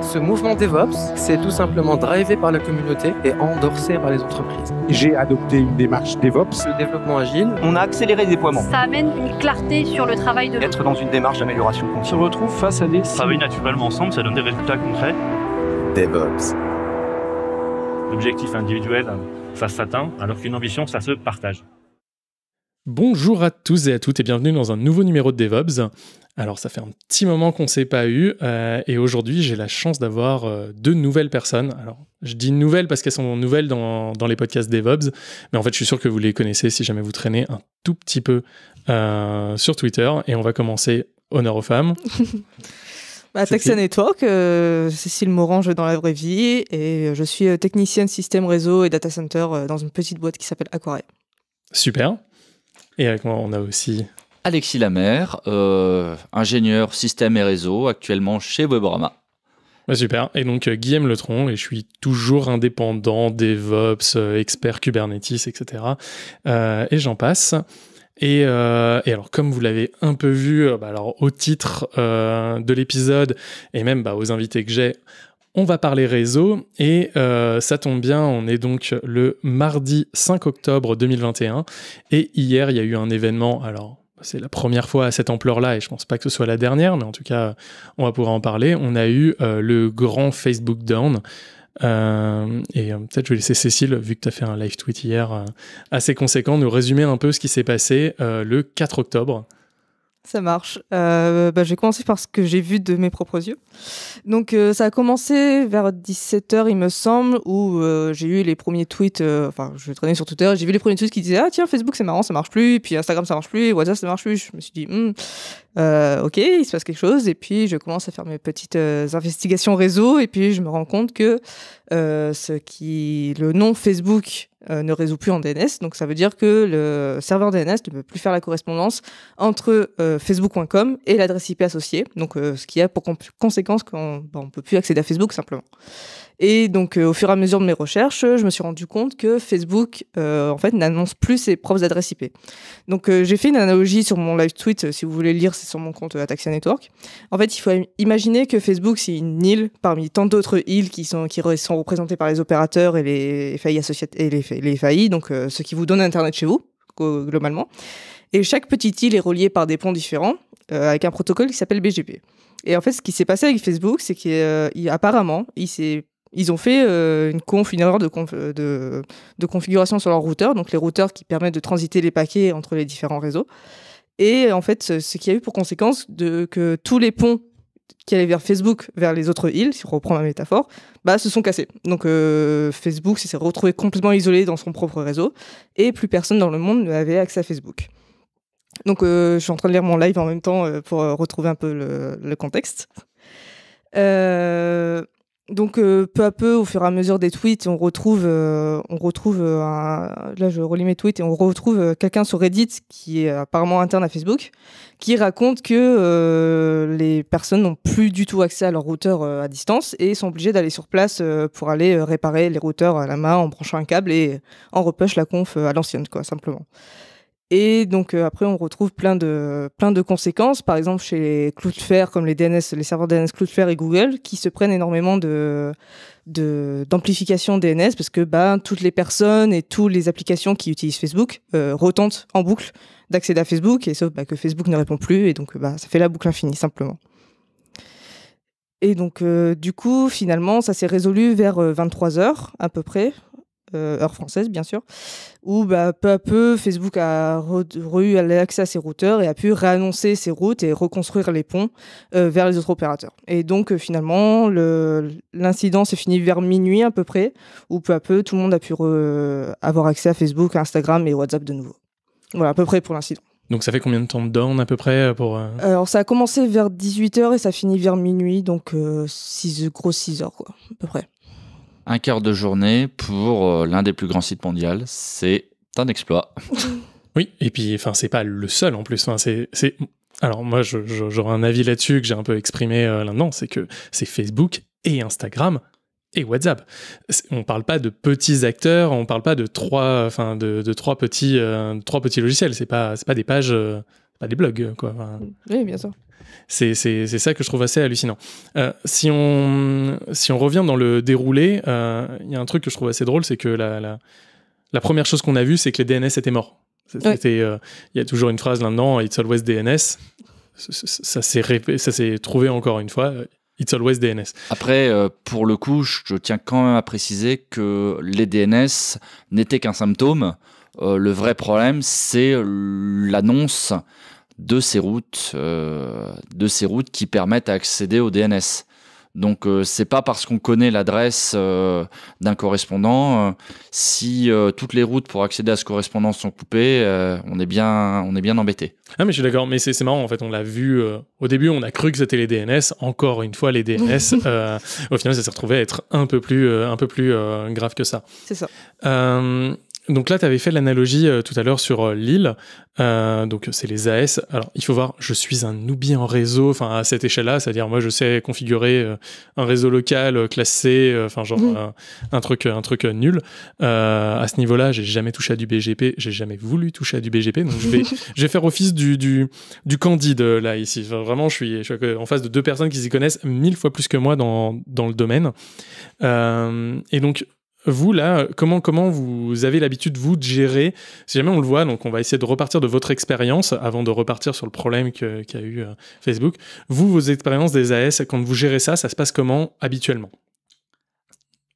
Ce mouvement DevOps, c'est tout simplement drivé par la communauté et endorsé par les entreprises. J'ai adopté une démarche DevOps. Le développement agile. On a accéléré le déploiement. Ça amène une clarté sur le travail de... Être dans une démarche d'amélioration continue. On se retrouve face à des... Travailler naturellement ensemble, ça donne des résultats concrets. DevOps. L'objectif individuel, ça s'atteint, alors qu'une ambition, ça se partage. Bonjour à tous et à toutes et bienvenue dans un nouveau numéro de DevOps. Alors ça fait un petit moment qu'on ne s'est pas eu euh, et aujourd'hui j'ai la chance d'avoir euh, deux nouvelles personnes. Alors je dis nouvelles parce qu'elles sont nouvelles dans, dans, les podcasts DevOps, mais en fait je suis sûr que vous les connaissez si jamais vous traînez un tout petit peu euh, sur Twitter et on va commencer honneur aux femmes. bah, Network, Cécile Morange dans la vraie vie et je suis technicienne système réseau et data center dans une petite boîte qui s'appelle Aquaré. Super. Et avec moi on a aussi Alexis Lamer, euh, ingénieur système et réseau, actuellement chez Weborama. Bah, super. Et donc, euh, Guillaume Letron, et je suis toujours indépendant, DevOps, euh, expert Kubernetes, etc. Euh, et j'en passe. Et, alors, comme vous l'avez un peu vu bah, alors, au titre de l'épisode et même bah, aux invités que j'ai, on va parler réseau et ça tombe bien, on est donc le mardi 5 octobre 2021 et hier il y a eu un événement alors c'est la première fois à cette ampleur-là, et je pense pas que ce soit la dernière, mais en tout cas, on va pouvoir en parler. On a eu euh, le grand Facebook Down. Euh, et euh, peut-être je vais laisser Cécile, vu que tu as fait un live tweet hier assez conséquent, nous résumer un peu ce qui s'est passé le 4 octobre. Ça marche. Euh, bah, je vais commencer par ce que j'ai vu de mes propres yeux. Donc, euh, ça a commencé vers 17h, il me semble, où euh, j'ai eu les premiers tweets. Enfin, je traînais sur Twitter, j'ai vu les premiers tweets qui disaient Ah, tiens, Facebook, c'est marrant, ça marche plus. puis Instagram, ça marche plus. WhatsApp, ça marche plus. Je me suis dit hmm, Ok, il se passe quelque chose. Et puis, je commence à faire mes petites investigations réseau. Et puis, je me rends compte que ce qui, le nom Facebook euh, ne résout plus en DNS. Donc ça veut dire que le serveur DNS ne peut plus faire la correspondance entre euh, facebook.com et l'adresse IP associée. Donc euh, ce qui a pour conséquence qu'on ne ben, peut plus accéder à Facebook simplement. Et donc, euh, au fur et à mesure de mes recherches, je me suis rendu compte que Facebook, euh, en fait, n'annonce plus ses propres adresses IP. Donc, euh, j'ai fait une analogie sur mon live tweet. Si vous voulez lire, c'est sur mon compte Ataxia Network. En fait, il faut imaginer que Facebook, c'est une île parmi tant d'autres îles qui sont, qui sont représentées par les opérateurs et les FAI, et les, les donc ceux qui vous donnent Internet chez vous, globalement. Et chaque petite île est reliée par des ponts différents avec un protocole qui s'appelle BGP. Et en fait, ce qui s'est passé avec Facebook, c'est qu'apparemment, il s'est ils ont fait euh, une conf, erreur euh, de, configuration sur leur routeur, donc les routeurs qui permettent de transiter les paquets entre les différents réseaux. Et en fait, ce, qui a eu pour conséquence de, que tous les ponts qui allaient vers Facebook, vers les autres îles, si on reprend la métaphore, bah, se sont cassés. Donc euh, Facebook s'est retrouvé complètement isolé dans son propre réseau et plus personne dans le monde n'avait accès à Facebook. Donc je suis en train de lire mon live en même temps pour retrouver un peu le, le contexte. Euh, donc euh, peu à peu, au fur et à mesure des tweets, on retrouve, euh, on retrouve euh, là je relis mes tweets et on retrouve quelqu'un sur Reddit qui est apparemment interne à Facebook, qui raconte que les personnes n'ont plus du tout accès à leur routeur à distance et sont obligées d'aller sur place pour aller réparer les routeurs à la main en branchant un câble et en repush la conf à l'ancienne quoi simplement. Et donc euh, après, on retrouve plein de, plein de conséquences, par exemple chez les clous de fer, comme les DNS, les serveurs DNS clous de fer et Google, qui se prennent énormément de d'amplification DNS parce que bah, toutes les personnes et toutes les applications qui utilisent Facebook euh, retentent en boucle d'accéder à Facebook, et sauf bah, que Facebook ne répond plus, et donc bah, ça fait la boucle infinie simplement. Et donc, euh, du coup, finalement, ça s'est résolu vers 23 heures à peu près. Euh, heure française bien sûr, où bah, peu à peu Facebook a eu accès à ses routeurs et a pu réannoncer ses routes et reconstruire les ponts euh, vers les autres opérateurs. Et donc euh, finalement, l'incident s'est fini vers minuit à peu près, où peu à peu tout le monde a pu avoir accès à Facebook, Instagram et WhatsApp de nouveau. Voilà à peu près pour l'incident. Donc ça fait combien de temps de down à peu près pour Alors ça a commencé vers 18h et ça finit vers minuit, donc 6, gros 6 heures quoi, à peu près un quart de journée pour euh, l'un des plus grands sites mondiaux, c'est un exploit. Oui, et puis enfin c'est pas le seul en plus. c'est alors moi j'aurais un avis là-dessus que j'ai un peu exprimé euh, là-dedans, c'est que c'est Facebook et Instagram et WhatsApp. On parle pas de petits acteurs, on parle pas de trois, enfin de, trois petits, euh, trois petits logiciels. C'est pas, c'est pas des pages, pas des blogs quoi. Oui, bien sûr c'est ça que je trouve assez hallucinant. Euh, si, on, si on revient dans le déroulé, euh, il y a un truc que je trouve assez drôle, c'est que la, la, première chose qu'on a vue, c'est que les DNS étaient morts. Euh, il y a toujours une phrase là-dedans, It's always DNS. Ça, s'est trouvé encore une fois. It's always DNS. Après, pour le coup, je tiens quand même à préciser que les DNS n'étaient qu'un symptôme. le vrai problème, c'est l'annonce de ces routes, euh, de ces routes qui permettent d'accéder au DNS. Donc euh, c'est pas parce qu'on connaît l'adresse euh, d'un correspondant si toutes les routes pour accéder à ce correspondant sont coupées, on est bien on est bien embêté. Ah mais je suis d'accord, mais c'est marrant en fait, on l'a vu au début, on a cru que c'était les DNS, encore une fois les DNS. au final, ça s'est retrouvé à être un peu plus un peu plus grave que ça. C'est ça. Donc là, tu avais fait l'analogie euh, tout à l'heure sur euh, l'île. Euh, donc c'est les AS. Alors il faut voir, je suis un newbie en réseau, enfin à cette échelle-là, c'est-à-dire moi je sais configurer un réseau local classé, enfin genre mmh. un, truc, un truc nul. à ce niveau-là, j'ai jamais touché à du BGP, j'ai jamais voulu toucher à du BGP, donc je vais, faire office du, du, candide là ici. vraiment, je suis, en face de deux personnes qui s'y connaissent mille fois plus que moi dans, dans le domaine. et donc vous, là, comment, comment vous avez l'habitude, vous, de gérer Si jamais on le voit, donc on va essayer de repartir de votre expérience avant de repartir sur le problème qu'a eu euh, Facebook. Vous, vos expériences des AS, quand vous gérez ça, ça se passe comment habituellement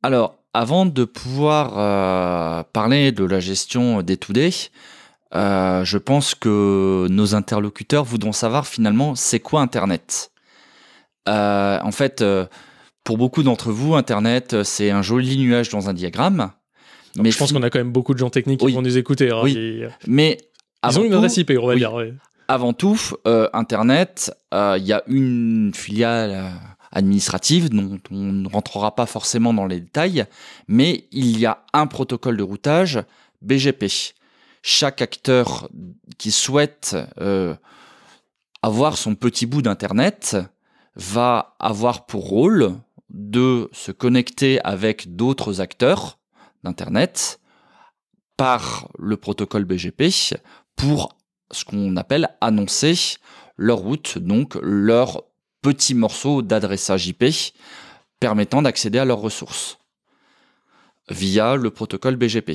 Alors, avant de pouvoir euh, parler de la gestion des today, euh, je pense que nos interlocuteurs voudront savoir finalement c'est quoi Internet. Euh, en fait, pour beaucoup d'entre vous, Internet, euh, c'est un joli nuage dans un diagramme. mais je pense qu'on a quand même beaucoup de gens techniques qui vont nous écouter. Hein, euh, mais ils ont une adresse IP, on va dire. Avant tout, euh, Internet, il y a une filiale administrative dont on ne rentrera pas forcément dans les détails, mais il y a un protocole de routage BGP. Chaque acteur qui souhaite avoir son petit bout d'Internet va avoir pour rôle de se connecter avec d'autres acteurs d'Internet par le protocole BGP pour ce qu'on appelle annoncer leur route, donc leur petit morceau d'adressage IP permettant d'accéder à leurs ressources via le protocole BGP.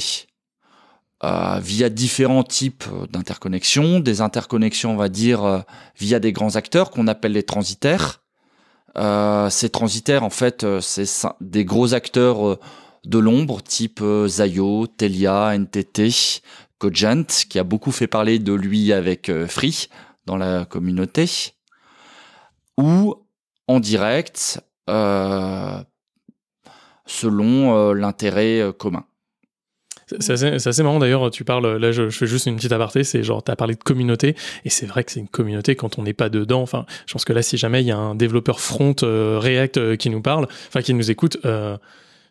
Euh, via différents types d'interconnexions, des interconnexions on va dire euh, via des grands acteurs qu'on appelle les transitaires, euh, c'est transitaire en fait, euh, c'est des gros acteurs euh, de l'ombre type Zayo, Telia, NTT, Cogent, qui a beaucoup fait parler de lui avec Free dans la communauté, ou en direct selon l'intérêt commun. C'est assez, marrant d'ailleurs, tu parles, là je, fais juste une petite aparté, c'est genre, tu as parlé de communauté, et c'est vrai que c'est une communauté quand on n'est pas dedans. Enfin, je pense que là, si jamais il y a un développeur front euh, React euh, qui nous parle, enfin qui nous écoute, euh,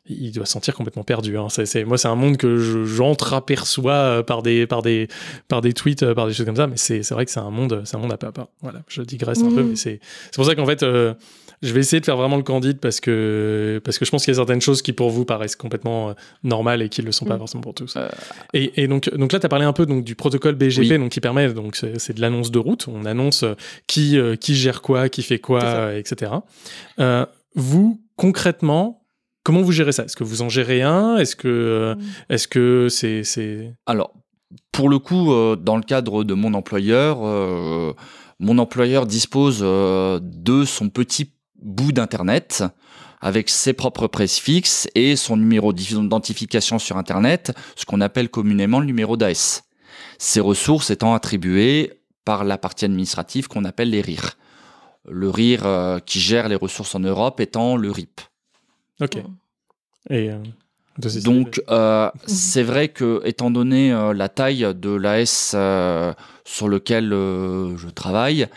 il doit se sentir complètement perdu. Hein. moi, c'est un monde que j'entre-aperçois par des, par, des, par des tweets, par des choses comme ça, mais c'est, vrai que c'est un monde, un monde à part. Voilà, je digresse un peu, mmh. mais c'est, pour ça qu'en fait je vais essayer de faire vraiment le candide parce que, parce que je pense qu'il y a certaines choses qui pour vous paraissent complètement euh, normales et qui ne le sont pas mm. forcément pour tous. Euh. Et, donc, donc là, tu as parlé un peu donc, du protocole BGP donc, qui permet, donc c'est de l'annonce de route, on annonce euh, qui, qui gère quoi, qui fait quoi, etc. vous, concrètement, comment vous gérez ça Est-ce que vous en gérez un Est-ce que est-ce que c'est c'est alors pour le coup dans le cadre de mon employeur mon employeur dispose de son petit bout d'Internet avec ses propres préfixes et son numéro d'identification sur Internet, ce qu'on appelle communément le numéro d'AS. Ces ressources étant attribuées par la partie administrative qu'on appelle les RIR. Le RIR euh, qui gère les ressources en Europe étant le RIP. Ok. Oh. Et euh, Donc, euh, c'est vrai que, étant donné la taille de l'AS sur lequel je travaille,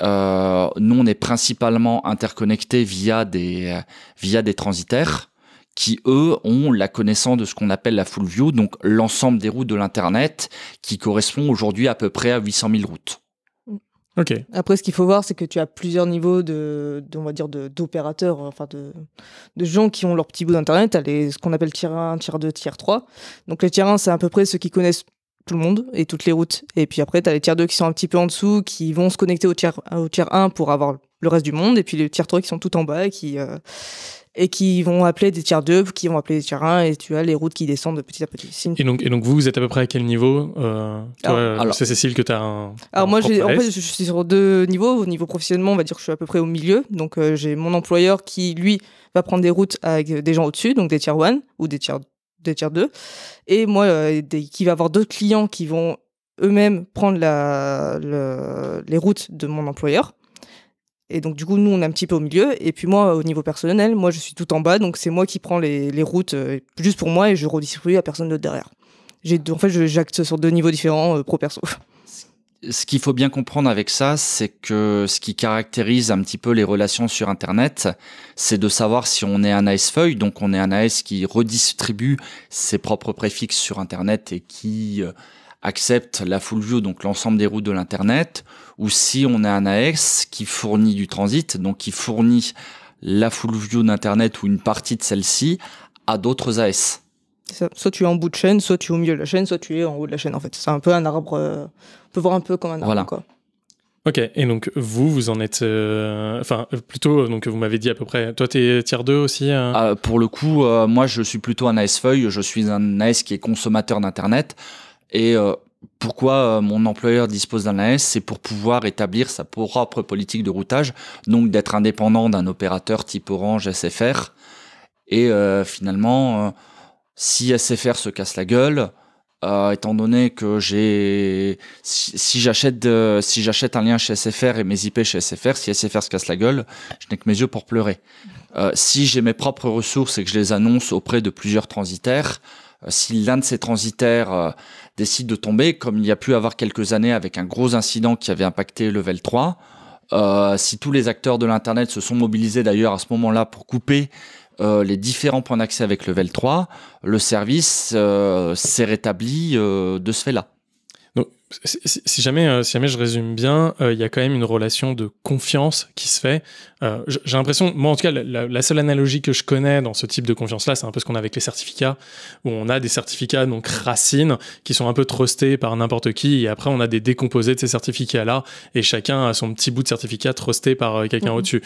euh, nous, on est principalement interconnectés via des, euh, via des transitaires qui, eux, ont la connaissance de ce qu'on appelle la full view, donc l'ensemble des routes de l'Internet, qui correspond aujourd'hui à peu près à 800 000 routes. Mm. Ok. Après, ce qu'il faut voir, c'est que tu as plusieurs niveaux de, on va dire, d'opérateurs, enfin de, de, gens qui ont leur petit bout d'internet. Tu ce qu'on appelle tier 1, tier 2, tier 3. Donc, les tier 1, c'est à peu près ceux qui connaissent tout le monde et toutes les routes. Et puis après, tu as les tiers 2 qui sont un petit peu en dessous, qui vont se connecter au tiers, au tiers 1 pour avoir le reste du monde. Et puis les tiers 3 qui sont tout en bas et qui, euh, et qui vont appeler des tiers 2, qui vont appeler des tiers 1. Et tu as les routes qui descendent petit à petit. Et donc, et donc vous, vous êtes à peu près à quel niveau euh, euh C'est Cécile que tu as un. Alors moi, en fait, je suis sur deux niveaux. Au niveau professionnellement, on va dire que je suis à peu près au milieu. Donc euh, j'ai mon employeur qui, lui, va prendre des routes avec des gens au-dessus, donc des tiers 1 ou des tiers 2 de tiers 2. Et moi, euh, qui va avoir d'autres clients qui vont eux-mêmes prendre la, les routes de mon employeur. Et donc, du coup, nous, on est un petit peu au milieu. Et puis, moi, au niveau personnel, moi, je suis tout en bas. Donc, c'est moi qui prends les, routes euh, juste pour moi et je redistribue à personne d'autre derrière. J'ai, en fait, j'acte sur deux niveaux différents, euh, pro-perso. ce qu'il faut bien comprendre avec ça, c'est que ce qui caractérise un petit peu les relations sur Internet, c'est de savoir si on est un AS-feuille, donc on est un AS qui redistribue ses propres préfixes sur Internet et qui euh, accepte la full view, donc l'ensemble des routes de l'Internet, ou si on est un AS qui fournit du transit, donc qui fournit la full view d'Internet ou une partie de celle-ci à d'autres AS. Soit tu es en bout de chaîne, soit tu es au milieu de la chaîne, soit tu es en haut de la chaîne. En fait, c'est un peu un arbre. Euh, on peut voir un peu comme un arbre. Voilà. Quoi. Ok, et donc vous, vous en êtes. Euh, enfin, plutôt, euh, donc vous m'avez dit à peu près. Toi, t'es tiers 2 aussi ah, Pour le coup, moi, je suis plutôt un AS Feuille. Je suis un AS qui est consommateur d'Internet. Et pourquoi mon employeur dispose d'un AS C'est pour pouvoir établir sa propre politique de routage. Donc d'être indépendant d'un opérateur type Orange, SFR. Et finalement si SFR se casse la gueule, euh, étant donné que j'ai si, j'achète si j'achète un lien chez SFR et mes IP chez SFR, si SFR se casse la gueule, je n'ai que mes yeux pour pleurer. Euh, si j'ai mes propres ressources et que je les annonce auprès de plusieurs transitaires, euh, si l'un de ces transitaires décide de tomber, comme il y a pu avoir quelques années avec un gros incident qui avait impacté Level 3, si tous les acteurs de l'Internet se sont mobilisés d'ailleurs à ce moment-là pour couper euh, les différents points d'accès avec level 3, le service euh, s'est rétabli euh, de ce fait-là. Donc, si, jamais, si jamais je résume bien, il y a quand même une relation de confiance qui se fait. J'ai l'impression, moi en tout cas, la, seule analogie que je connais dans ce type de confiance-là, c'est un peu ce qu'on a avec les certificats, où on a des certificats donc racines qui sont un peu trustés par n'importe qui, et après on a des décomposés de ces certificats-là, et chacun a son petit bout de certificat trusté par quelqu'un mmh. au-dessus.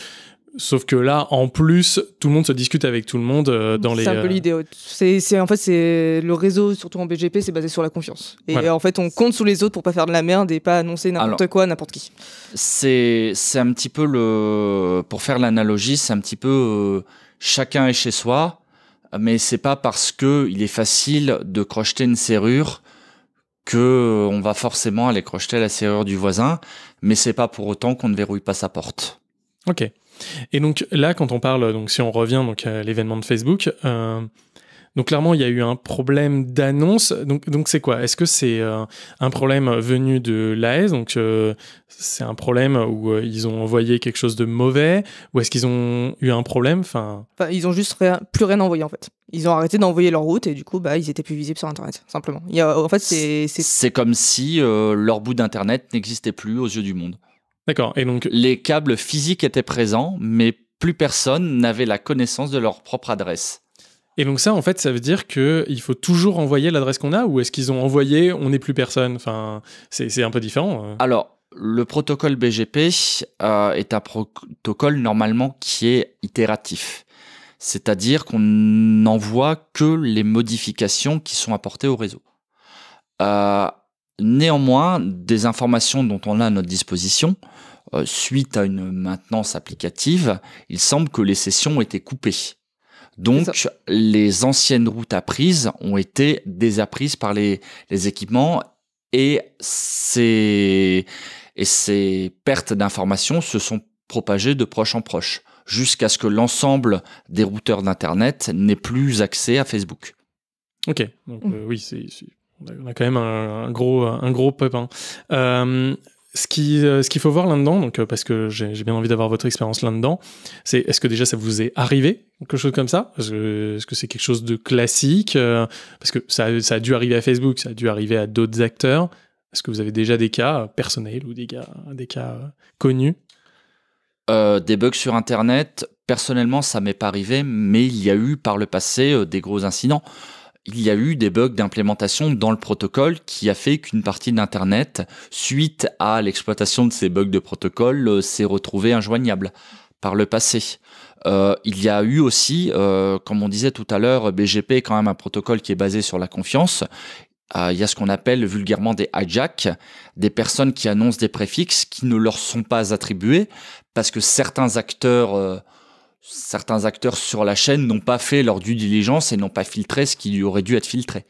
Sauf que là, en plus, tout le monde se discute avec tout le monde euh, dans les. C'est un peu euh, l'idée. en fait, c'est le réseau, surtout en BGP, c'est basé sur la confiance. Et en fait, on compte sous les autres pour pas faire de la merde et pas annoncer n'importe quoi, n'importe qui. C'est, c'est un petit peu le. Pour faire l'analogie, c'est un petit peu euh, chacun est chez soi, mais c'est pas parce que il est facile de crocheter une serrure que on va forcément aller crocheter la serrure du voisin, mais c'est pas pour autant qu'on ne verrouille pas sa porte. Ok. Et donc là, quand on parle, donc si on revient donc à l'événement de Facebook, euh, donc clairement, il y a eu un problème d'annonce. Donc, donc c'est quoi Est-ce que c'est euh, un problème venu de l'AES Donc euh, c'est un problème où ils ont envoyé quelque chose de mauvais Ou est-ce qu'ils ont eu un problème enfin... Ils ont juste plus rien envoyé en fait. Ils ont arrêté d'envoyer leur route et du coup, bah, ils étaient plus visibles sur Internet, simplement. en fait, c'est... C'est comme si leur bout d'Internet n'existait plus aux yeux du monde. D'accord. Et donc les câbles physiques étaient présents, mais plus personne n'avait la connaissance de leur propre adresse. Et donc ça, en fait, ça veut dire qu'il faut toujours envoyer l'adresse qu'on a, ou est-ce qu'ils ont envoyé, on n'est plus personne Enfin, c'est un peu différent. Hein. Alors, le protocole BGP euh, est un protocole normalement qui est itératif. C'est-à-dire qu'on n'envoie que les modifications qui sont apportées au réseau. Euh, Néanmoins, des informations dont on a à notre disposition, euh, suite à une maintenance applicative, il semble que les sessions ont été coupées. Donc, les anciennes routes apprises ont été désapprises par les, équipements et ces, pertes d'informations se sont propagées de proche en proche, jusqu'à ce que l'ensemble des routeurs d'Internet n'aient plus accès à Facebook. Ok, mm. euh, oui, c'est on a quand même un, gros, un gros pépin. Euh, ce qui, euh, ce qu'il faut voir là-dedans, donc euh, parce que j'ai bien envie d'avoir votre expérience là-dedans, c'est est-ce que déjà ça vous est arrivé quelque chose comme ça Est-ce que c'est quelque chose de classique Parce que ça, ça, a dû arriver à Facebook, ça a dû arriver à d'autres acteurs. Est-ce que vous avez déjà des cas personnels ou des cas, des cas connus Des bugs sur Internet, personnellement, ça m'est pas arrivé, mais il y a eu par le passé des gros incidents il y a eu des bugs d'implémentation dans le protocole qui a fait qu'une partie d'Internet, suite à l'exploitation de ces bugs de protocole, euh, s'est retrouvée injoignable par le passé. Euh, il y a eu aussi, euh, comme on disait tout à l'heure, BGP est quand même un protocole qui est basé sur la confiance. Il y a ce qu'on appelle vulgairement des hijacks, des personnes qui annoncent des préfixes qui ne leur sont pas attribués parce que certains acteurs certains acteurs sur la chaîne n'ont pas fait leur due diligence et n'ont pas filtré ce qui aurait dû être filtré.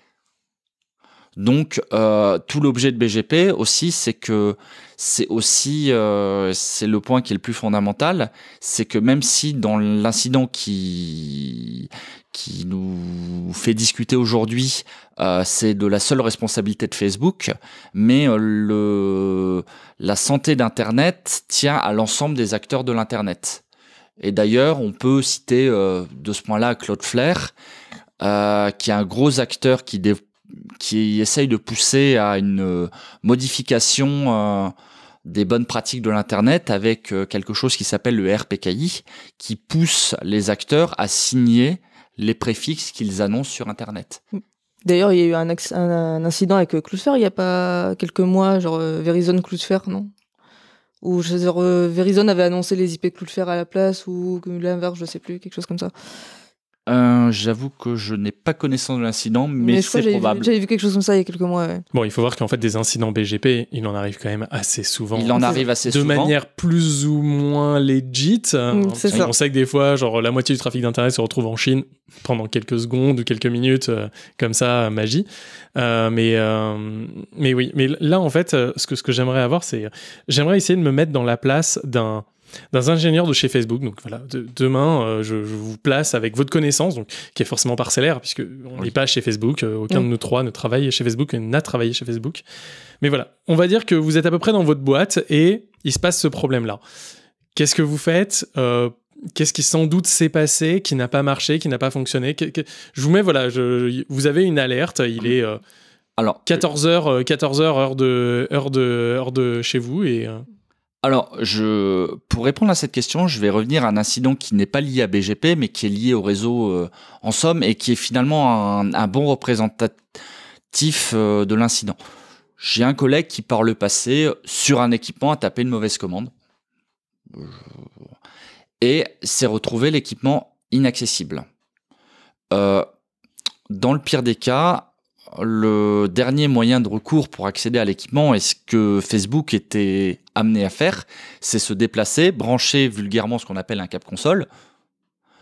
Donc euh, tout l'objet de BGP aussi, c'est que c'est aussi euh, c'est le point qui est le plus fondamental, c'est que même si dans l'incident qui qui nous fait discuter aujourd'hui, euh, c'est de la seule responsabilité de Facebook, mais la santé d'Internet tient à l'ensemble des acteurs de l'Internet. Et d'ailleurs, on peut citer euh, de ce point-là Claude Flair, euh, qui est un gros acteur qui, qui essaye de pousser à une euh, modification euh, des bonnes pratiques de l'Internet avec quelque chose qui s'appelle le RPKI, qui pousse les acteurs à signer les préfixes qu'ils annoncent sur Internet. D'ailleurs, il y a eu un, un, incident avec Cloudflare il n'y a pas quelques mois, genre Verizon Cloudflare, non ou je Verizon avait annoncé les IP fer à la place, ou l'inverse, je sais plus, quelque chose comme ça. Euh, j'avoue que je n'ai pas connaissance de l'incident, mais, c'est probable. J'avais vu quelque chose comme ça il y a quelques mois. Bon, il faut voir qu'en fait, des incidents BGP, il en arrive quand même assez souvent. Il en arrive assez souvent. De manière plus ou moins legit. Mm, hein, c'est ça. On sait que des fois, genre, la moitié du trafic d'Internet se retrouve en Chine pendant quelques secondes ou quelques minutes, euh, comme ça, magie. Euh, mais, mais oui, mais là, en fait, ce que, ce que j'aimerais avoir, c'est. J'aimerais essayer de me mettre dans la place d'un d'un ingénieur de chez Facebook. Donc voilà, demain, euh, je, vous place avec votre connaissance, donc, qui est forcément parcellaire, puisque on n'est pas chez Facebook. Euh, aucun de mm. nous trois ne travaille chez Facebook, n'a travaillé chez Facebook. Mais voilà, on va dire que vous êtes à peu près dans votre boîte et il se passe ce problème-là. Qu'est-ce que vous faites euh, Qu'est-ce qui sans doute s'est passé, qui n'a pas marché, qui n'a pas fonctionné Je vous mets, voilà, vous avez une alerte, il est... Alors, 14 h 14 heures, heure de, heure de, heure de chez vous et. Alors, pour répondre à cette question, je vais revenir à un incident qui n'est pas lié à BGP, mais qui est lié au réseau euh, en somme et qui est finalement un, bon représentatif euh, de l'incident. J'ai un collègue qui, par le passé, sur un équipement, a tapé une mauvaise commande euh, et s'est retrouvé l'équipement inaccessible. dans le pire des cas, le dernier moyen de recours pour accéder à l'équipement et ce que Facebook était amené à faire, c'est se déplacer, brancher vulgairement ce qu'on appelle un cap console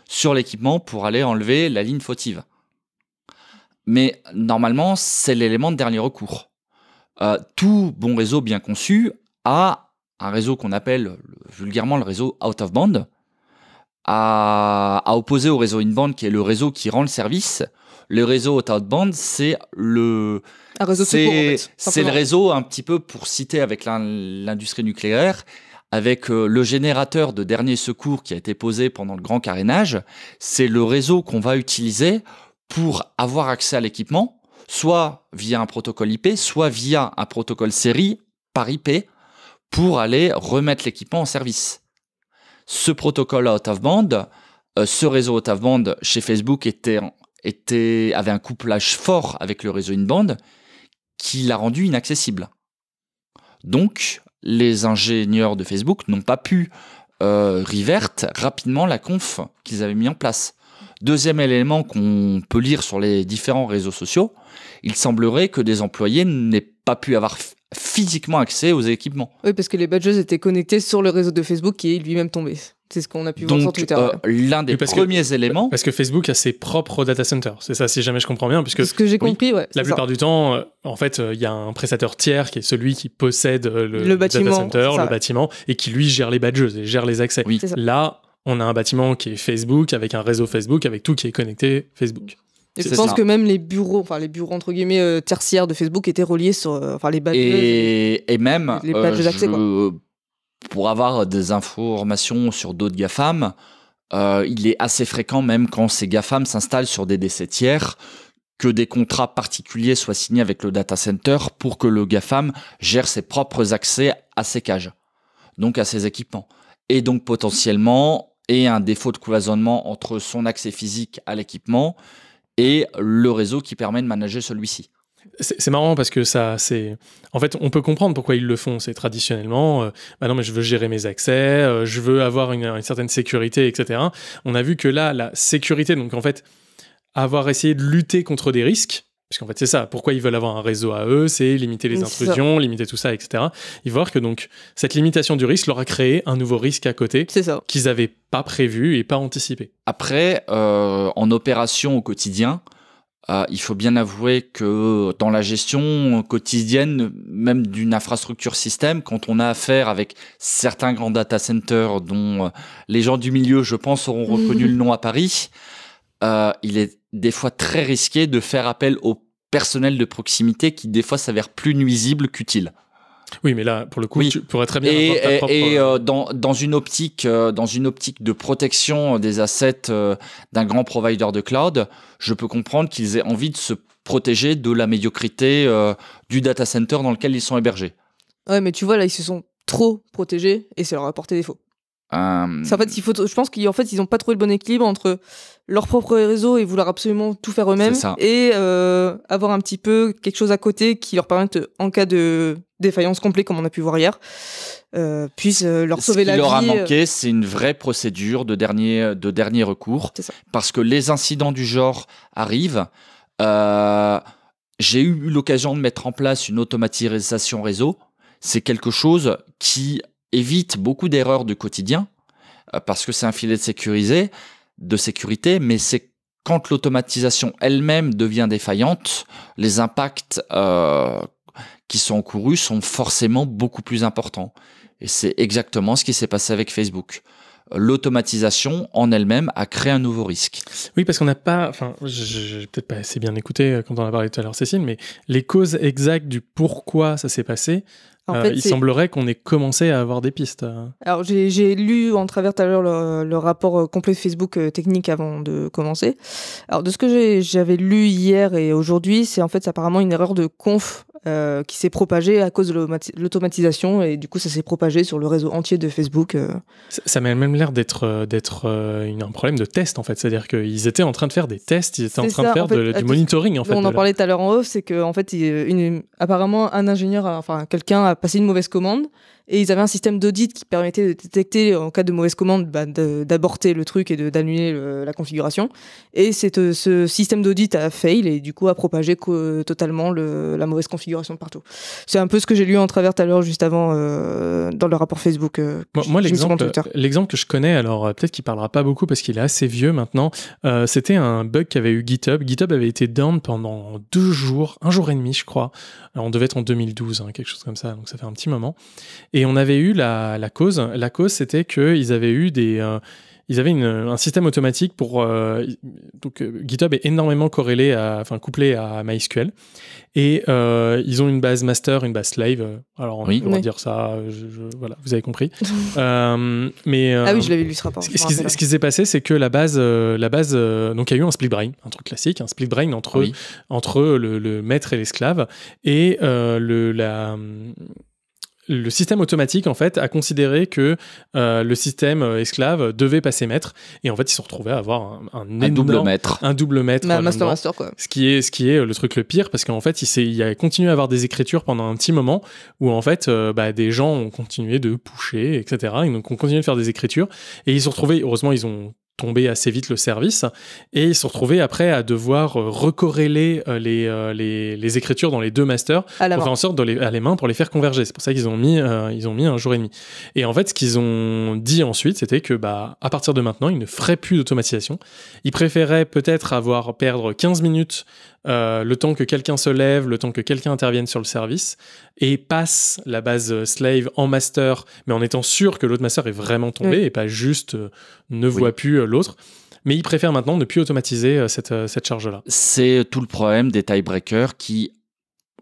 sur l'équipement pour aller enlever la ligne fautive. Mais normalement, c'est l'élément de dernier recours. Euh, tout bon réseau bien conçu a un réseau qu'on appelle vulgairement le réseau out of band, à, à opposer au réseau in band qui est le réseau qui rend le service, le réseau out band c'est le c'est le réseau un petit peu pour citer avec l'industrie nucléaire avec euh, le générateur de dernier secours qui a été posé pendant le grand carénage, c'est le réseau qu'on va utiliser pour avoir accès à l'équipement, soit via un protocole IP, soit via un protocole série par IP, pour aller remettre l'équipement en service. Ce protocole out of band, euh, ce réseau out of band chez Facebook était était, avait un couplage fort avec le réseau in qui l'a rendu inaccessible. Donc, les ingénieurs de Facebook n'ont pas pu euh, rapidement la conf qu'ils avaient mis en place. Deuxième élément qu'on peut lire sur les différents réseaux sociaux, il semblerait que des employés n'aient pas pu avoir physiquement accès aux équipements. Oui, parce que les badges étaient connectés sur le réseau de Facebook qui est lui-même tombé. C'est ce qu'on a pu voir sur Twitter. Donc, euh, l'un des premiers éléments. Parce que Facebook a ses propres data centers. C'est ça, si jamais je comprends bien. Puisque, ce que j'ai compris, ouais, La plupart du temps, euh, en fait, euh, il y a un prestataire tiers qui est celui qui possède le, data center, le bâtiment, et qui lui gère les badges et gère les accès. Là, on a un bâtiment qui est Facebook, avec un réseau Facebook, avec tout qui est connecté Facebook je pense que même les bureaux, enfin les bureaux entre guillemets euh, tertiaires de Facebook étaient reliés sur, euh, enfin les badges et, et, même euh, d'accès. Pour avoir des informations sur d'autres GAFAM, euh, il est assez fréquent, même quand ces GAFAM s'installent sur des décès tiers, que des contrats particuliers soient signés avec le data center pour que le GAFAM gère ses propres accès à ses cages, donc à ses équipements. Et donc potentiellement, et un défaut de cloisonnement entre son accès physique à l'équipement et le réseau qui permet de manager celui-ci. C'est marrant parce que ça, c'est. En fait, on peut comprendre pourquoi ils le font. C'est traditionnellement, euh, bah non, mais je veux gérer mes accès, euh, je veux avoir une, certaine sécurité, etc. On a vu que là, la sécurité, donc en fait, avoir essayé de lutter contre des risques, parce qu'en fait, c'est ça. Pourquoi ils veulent avoir un réseau à eux, c'est limiter les intrusions, limiter tout ça, etc. Ils voient voir que donc cette limitation du risque leur a créé un nouveau risque à côté qu'ils n'avaient pas prévu et pas anticipé. Après, euh, en opération au quotidien, euh, il faut bien avouer que dans la gestion quotidienne, même d'une infrastructure système, quand on a affaire avec certains grands data centers dont euh, les gens du milieu, je pense, auront reconnu le nom à Paris, il est des fois très risqué de faire appel au personnel de proximité qui des fois s'avère plus nuisible qu'utile. Oui, mais là, pour le coup, tu pourrais très bien. Et, euh, euh, dans, une optique, euh, dans une optique de protection des assets d'un grand provider de cloud, je peux comprendre qu'ils aient envie de se protéger de la médiocrité du data center dans lequel ils sont hébergés. Ouais, mais tu vois, là, ils se sont trop protégés et ça leur a porté défaut. Euh, en fait, il faut, je pense qu'en fait, ils n'ont pas trouvé le bon équilibre entre leur propre réseau et vouloir absolument tout faire eux-mêmes et euh, avoir un petit peu quelque chose à côté qui leur permette, en cas de défaillance complète, comme on a pu voir hier, euh, puisse euh, leur sauver la vie. Ce qui leur a manqué, c'est une vraie procédure de dernier, de dernier recours. Parce que les incidents du genre arrivent. J'ai eu l'occasion de mettre en place une automatisation réseau. C'est quelque chose qui évite beaucoup d'erreurs du quotidien, euh, parce que c'est un filet de, sécurisé, de sécurité, mais c'est quand l'automatisation elle-même devient défaillante, les impacts euh, qui sont encourus sont forcément beaucoup plus importants. Et c'est exactement ce qui s'est passé avec Facebook l'automatisation en elle-même a créé un nouveau risque. Oui, parce qu'on n'a pas, enfin, n'ai peut-être pas assez bien écouté euh, quand on a parlé tout à l'heure, Cécile, mais les causes exactes du pourquoi ça s'est passé, euh, il semblerait qu'on ait commencé à avoir des pistes. Euh. Alors j'ai lu en travers tout à l'heure le, rapport euh, complet de Facebook technique avant de commencer. Alors de ce que j'avais lu hier et aujourd'hui, c'est en fait apparemment une erreur de conf qui s'est propagée à cause de l'automatisation et du coup ça s'est propagé sur le réseau entier de Facebook. Ça, m'a même l'air d'être d'être un problème de test en fait, c'est-à-dire qu'ils étaient en train de faire des tests, ils étaient en train de faire du monitoring en fait. On en parlait tout à l'heure en off, c'est qu'en en fait une, apparemment un ingénieur, enfin quelqu'un a passer une mauvaise commande et ils avaient un système d'audit qui permettait de détecter, en cas de mauvaise commande, bah, d'aborter le truc et d'annuler la configuration. Et euh, ce système d'audit a fail et du coup a propagé totalement la mauvaise configuration partout. C'est un peu ce que j'ai lu en travers tout à l'heure, juste avant, euh, dans le rapport Facebook. Euh, moi, l'exemple que je connais, alors peut-être qu'il parlera pas beaucoup parce qu'il est assez vieux maintenant, c'était un bug qu'avait eu GitHub. GitHub avait été down pendant deux jours, un jour et demi, je crois. Alors, on devait être en 2012, hein, quelque chose comme ça, donc ça fait un petit moment. Et on avait eu la, cause. La cause, c'était qu'ils avaient eu des. Euh, ils avaient un système automatique pour euh, donc euh, GitHub est énormément corrélé à, enfin couplé à MySQL et ils ont une base master, une base slave. Alors on va dire ça, voilà, vous avez compris. mais ah oui, je l'avais lu ce rapport. Ce, qui, s'est passé, c'est que la base, la base, donc il y a eu un split brain, un truc classique, un split brain entre ah entre le, le maître et l'esclave et le la le système automatique, en fait, a considéré que euh, le système euh, esclave devait passer maître. Et en fait, ils se retrouvés à avoir un, double maître. Un double maître. Un master master, quoi. Ce qui, est, ce qui est euh, le truc le pire, parce qu'en fait, il, il, a continué à avoir des écritures pendant un petit moment où, en fait, bah, des gens ont continué de pousser etc. Ils ont continué de faire des écritures. Et ils se retrouvaient, heureusement, ils ont tomber assez vite le service et ils se retrouvés après à devoir euh, recorréler euh, euh, les, les, écritures dans les deux masters à en sorte à les mains pour les faire converger c'est pour ça qu'ils ont mis ils ont mis un jour et demi et en fait ce qu'ils ont dit ensuite c'était que bah à partir de maintenant ils ne feraient plus d'automatisation ils préféraient peut-être avoir perdre 15 minutes euh, le temps que quelqu'un se lève, le temps que quelqu'un intervienne sur le service, et passe la base euh, slave en master, mais en étant sûr que l'autre master est vraiment tombé et pas juste euh, ne voit plus l'autre. Mais il préfère maintenant ne plus automatiser cette, charge-là. C'est tout le problème des tiebreakers qui,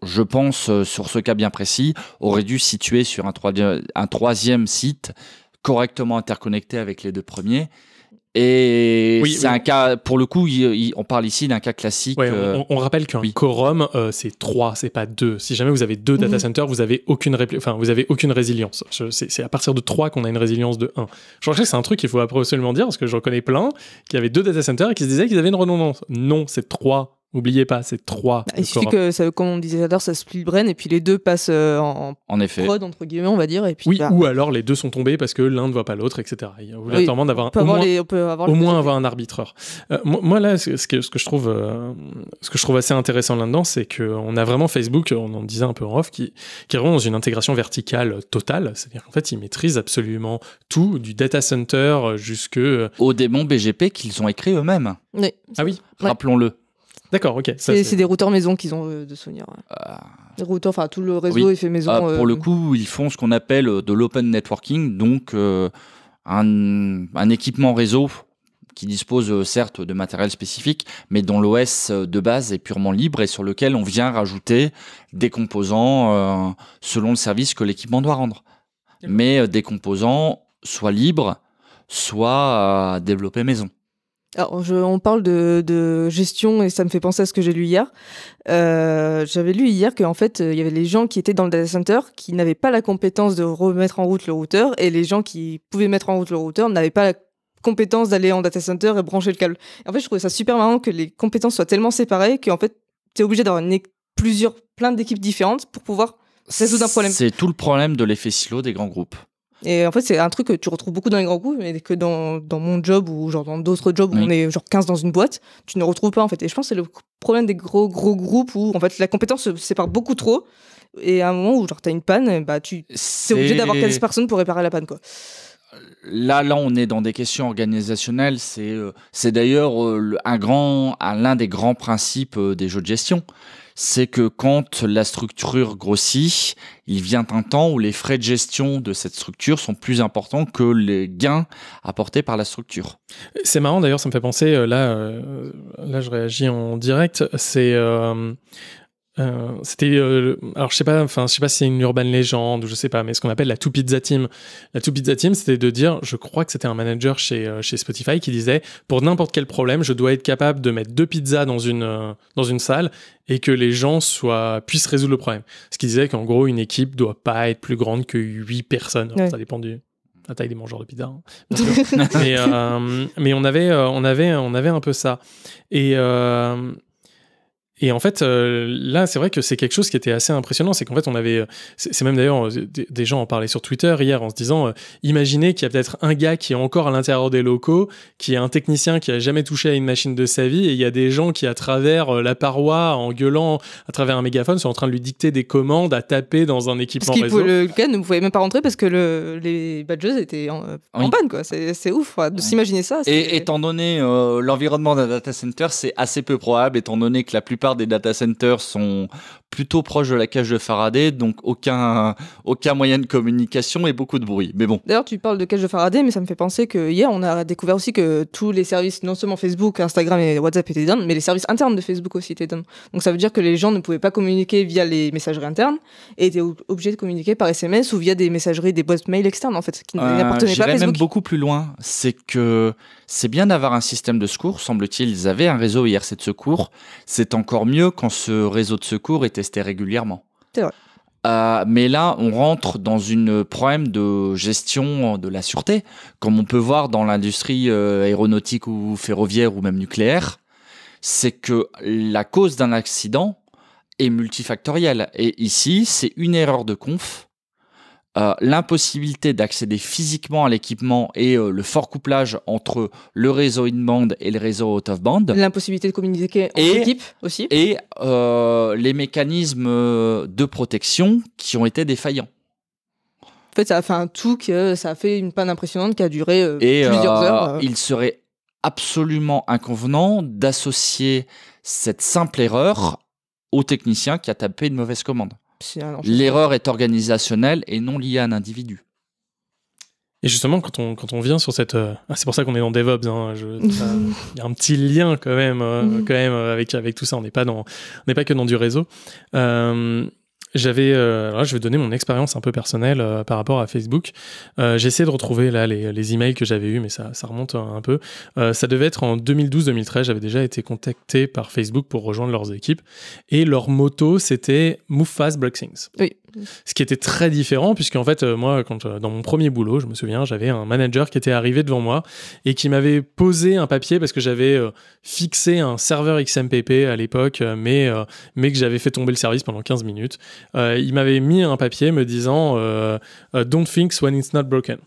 je pense, sur ce cas bien précis, aurait dû situer sur un troisième site correctement interconnecté avec les deux premiers et c'est un cas, pour le coup, on parle ici d'un cas classique. Euh, on, rappelle qu'un quorum, euh, c'est trois, c'est pas deux. Si jamais vous avez deux data centers, vous avez aucune, enfin, vous avez aucune résilience. C'est à partir de trois qu'on a une résilience de 1. Je crois que c'est un truc qu'il faut absolument dire, parce que je reconnais plein qui avaient deux data centers et qui se disaient qu'ils avaient une redondance. Non, c'est trois. N'oubliez pas, c'est trois. Il suffit que, comme on disait tout ça split brain et puis les deux passent euh, en, en effet. prod, entre guillemets, on va dire. oui, bah, ou alors les deux sont tombés parce que l'un ne voit pas l'autre, etc. Il y a d'avoir au moins, avoir, un arbitreur. Euh, moi, là, ce que, je trouve, euh, ce que je trouve assez intéressant là-dedans, c'est qu'on a vraiment Facebook, on en disait un peu en off, qui, qui est vraiment dans une intégration verticale totale. C'est-à-dire qu'en fait, ils maîtrisent absolument tout, du data center jusque. Au démon BGP qu'ils ont écrit eux-mêmes. Oui. Ah oui. Rappelons-le. D'accord, ok. C'est des routeurs maison qu'ils ont euh, de souvenir. Ah. routeurs, enfin tout le réseau est fait maison. Ah, pour euh. le coup, ils font ce qu'on appelle euh, de l'open networking, donc un, équipement réseau qui dispose certes de matériel spécifique, mais dont l'OS de base est purement libre et sur lequel on vient rajouter des composants selon le service que l'équipement doit rendre. Mais des composants soit libres, soit développés maison. Alors, on parle de, gestion et ça me fait penser à ce que j'ai lu hier. Euh, j'avais lu hier qu'en fait, euh, il y avait les gens qui étaient dans le data center qui n'avaient pas la compétence de remettre en route le routeur et les gens qui pouvaient mettre en route le routeur n'avaient pas la compétence d'aller en data center et brancher le câble. en fait, je trouvais ça super marrant que les compétences soient tellement séparées qu'en fait, tu es obligé d'avoir plusieurs, plein d'équipes différentes pour pouvoir résoudre un problème. C'est tout le problème de l'effet silo des grands groupes. Et en fait, c'est un truc que tu retrouves beaucoup dans les grands groupes, mais que dans, dans mon job ou genre dans d'autres jobs où on est genre 15 dans une boîte, tu ne retrouves pas en fait. Et je pense que c'est le problème des gros gros groupes où en fait la compétence se sépare beaucoup trop. Et à un moment où genre as une panne, bah tu c'est obligé d'avoir 15 personnes pour réparer la panne quoi. Là, là, on est dans des questions organisationnelles. C'est euh, c'est d'ailleurs euh, un grand, l'un des grands principes euh, des jeux de gestion c'est que quand la structure grossit, il vient un temps où les frais de gestion de cette structure sont plus importants que les gains apportés par la structure. C'est marrant d'ailleurs, ça me fait penser, euh, là, euh, là je réagis en direct, c'est... Euh, euh, c'était euh, alors je sais pas enfin je sais pas si c'est une urban légende ou je sais pas mais ce qu'on appelle la two pizza team la two pizza team c'était de dire je crois que c'était un manager chez euh, chez Spotify qui disait pour n'importe quel problème je dois être capable de mettre deux pizzas dans une dans une salle et que les gens soient puissent résoudre le problème ce qui disait qu'en gros une équipe doit pas être plus grande que huit personnes ça dépend du la taille des mangeurs de pizza. Hein, mais, mais on avait on avait on avait un peu ça et et en fait, euh, là, c'est vrai que c'est quelque chose qui était assez impressionnant. C'est qu'en fait, on avait. Euh, c'est même d'ailleurs. Euh, des gens en parlaient sur Twitter hier en se disant imaginez qu'il y a peut-être un gars qui est encore à l'intérieur des locaux, qui est un technicien qui a jamais touché à une machine de sa vie, et il y a des gens qui, à travers la paroi, en gueulant, à travers un mégaphone, sont en train de lui dicter des commandes à taper dans un équipement parce Le gars ne pouvait même pas rentrer parce que le, les badges étaient en, panne, quoi. C'est ouf, de s'imaginer ça. Et étant donné l'environnement d'un data center, c'est assez peu probable, étant donné que la plupart plupart des data centers sont plutôt proches de la cage de Faraday, donc aucun, aucun moyen de communication et beaucoup de bruit. Mais bon. D'ailleurs, tu parles de cage de Faraday, mais ça me fait penser que hier, on a découvert aussi que tous les services, non seulement Facebook, Instagram et WhatsApp étaient down, mais les services internes de Facebook aussi étaient down. Donc ça veut dire que les gens ne pouvaient pas communiquer via les messageries internes et étaient obligés de communiquer par SMS ou via des messageries, des boîtes mail externes, en fait, qui euh, n'appartenaient pas à Facebook. même beaucoup plus loin. C'est que c'est bien d'avoir un système de secours, semble-t-il, ils avaient un réseau IRC de secours. C'est encore mieux quand ce réseau de secours est testé régulièrement. C'est vrai. Euh, mais là, on rentre dans un problème de gestion de la sûreté, comme on peut voir dans l'industrie euh, aéronautique ou ferroviaire ou même nucléaire. C'est que la cause d'un accident est multifactorielle. Et ici, c'est une erreur de conf euh, l'impossibilité d'accéder physiquement à l'équipement et euh, le fort couplage entre le réseau in-band et le réseau out-of-band. L'impossibilité de communiquer en équipe aussi. Et euh, les mécanismes de protection qui ont été défaillants. En fait, ça a fait un tout que ça a fait une panne impressionnante qui a duré plusieurs heures. Il serait absolument inconvenant d'associer cette simple erreur au technicien qui a tapé une mauvaise commande. L'erreur est organisationnelle et non liée à un individu. Et justement, quand on, quand on vient sur cette... Euh, ah, c'est pour ça qu'on est dans DevOps. Hein, il y a un petit lien quand même, euh, mm-hmm. quand même euh, avec, avec tout ça. On n'est pas, dans, pas que dans du réseau j'avais, euh, là, je vais donner mon expérience un peu personnelle euh, par rapport à Facebook. Euh, de retrouver là les, emails que j'avais eus, mais ça, ça remonte un, peu. Euh, ça devait être en 2012-2013. J'avais déjà été contacté par Facebook pour rejoindre leurs équipes et leur moto, c'était Move fast, break things. Ce qui était très différent, puisque en fait, euh, moi, quand, euh, dans mon premier boulot, je me souviens, j'avais un manager qui était arrivé devant moi et qui m'avait posé un papier parce que j'avais euh, fixé un serveur XMPP à l'époque, mais, mais que j'avais fait tomber le service pendant 15 minutes. il m'avait mis un papier me disant Don't fix when it's not broken.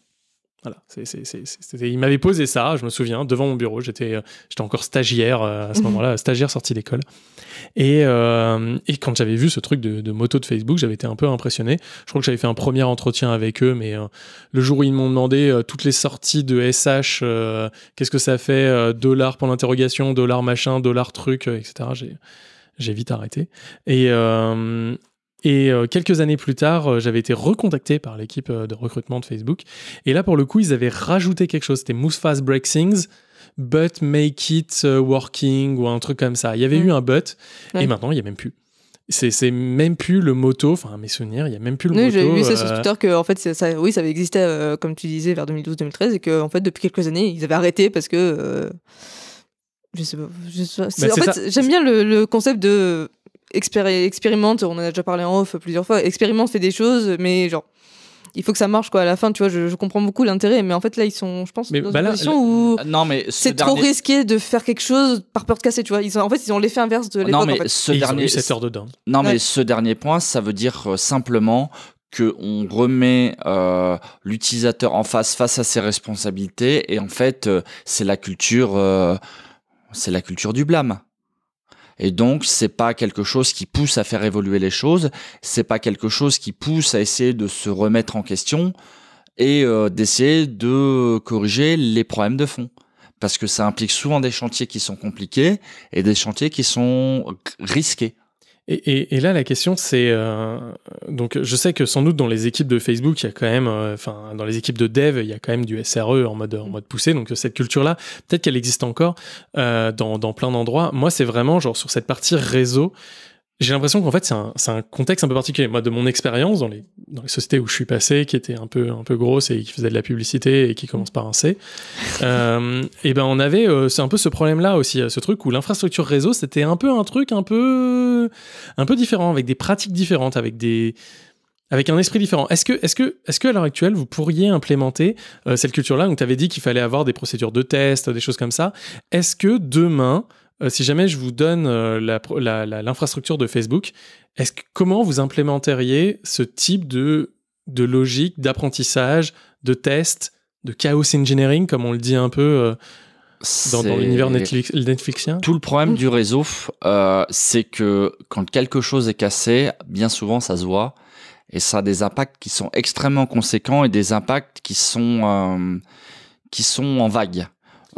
Voilà, il m'avait posé ça, je me souviens, devant mon bureau. J'étais, euh, j'étais encore stagiaire euh, à ce moment-là, stagiaire sorti d'école. Euh, et, quand j'avais vu ce truc de, moto de Facebook, j'avais été un peu impressionné. Je crois que j'avais fait un premier entretien avec eux, mais le jour où ils m'ont demandé toutes les sorties de SH, qu'est-ce que ça fait, dollars pour l'interrogation, dollar machin, dollar truc, etc., j'ai, vite arrêté. Et, et euh, quelques années plus tard, euh, j'avais été recontacté par l'équipe euh, de recrutement de Facebook. Et là, pour le coup, ils avaient rajouté quelque chose. C'était Move Fast Break Things, but make it working ou un truc comme ça. Il y avait mm. eu un but et maintenant, il n'y a même plus. C'est même plus le moto, enfin mes souvenirs, il n'y a même plus le moto. j'ai vu sur Twitter que en fait, ça, oui, ça avait existé, comme tu disais, vers 2012-2013 et que en fait, depuis quelques années, ils avaient arrêté parce que. je sais sais pas. Bah, en fait, j'aime bien le, concept de expérimente, on en a déjà parlé en off plusieurs fois, expérimente, fait des choses, mais genre, il faut que ça marche quoi à la fin tu vois je, comprends beaucoup l'intérêt mais en fait là ils sont je pense mais dans bah une où ah, c'est trop risqué de faire quelque chose par peur de casser tu vois ils en fait ils ont l'effet inverse de oh, l'époque mais ce dernier dedans non mais ce dernier point ça veut dire euh, simplement qu'on remet euh, l'utilisateur en face face à ses responsabilités et en fait euh, c'est la culture c'est la culture du blâme et donc, c'est pas quelque chose qui pousse à faire évoluer les choses, c'est pas quelque chose qui pousse à essayer de se remettre en question et euh, d'essayer de corriger les problèmes de fond. Parce que ça implique souvent des chantiers qui sont compliqués et des chantiers qui sont euh, risqués. Et, là, la question, c'est euh, donc je sais que sans doute dans les équipes de Facebook, il y a quand même, euh, enfin dans les équipes de dev, il y a quand même du SRE en mode en mode poussé. Donc cette culture-là, peut-être qu'elle existe encore euh, dans, dans, plein d'endroits. Moi, c'est vraiment genre sur cette partie réseau j'ai l'impression qu'en fait c'est un, contexte un peu particulier. Moi, de mon expérience dans les, sociétés où je suis passé, qui étaient un peu un peu grosses et qui faisaient de la publicité et qui commencent par un C, euh, et ben on avait euh, c'est un peu ce problème-là aussi, euh, ce truc où l'infrastructure réseau c'était un peu un truc un peu un peu différent, avec des pratiques différentes, avec des avec un esprit différent. Est-ce que, est-ce que, est-ce que à l'heure actuelle, vous pourriez implémenter cette culture-là où tu avais dit qu'il fallait avoir des procédures de test, des choses comme ça. Est-ce que demain, euh, si jamais je vous donne euh, l'infrastructure de Facebook, est-ce comment vous implémenteriez ce type de, de logique d'apprentissage, de test, de chaos engineering, comme on le dit un peu euh, dans, l'univers Netflixien Tout le problème du réseau, c'est que quand quelque chose est cassé, bien souvent ça se voit. Et ça a des impacts qui sont extrêmement conséquents et des impacts qui sont, qui sont en vague.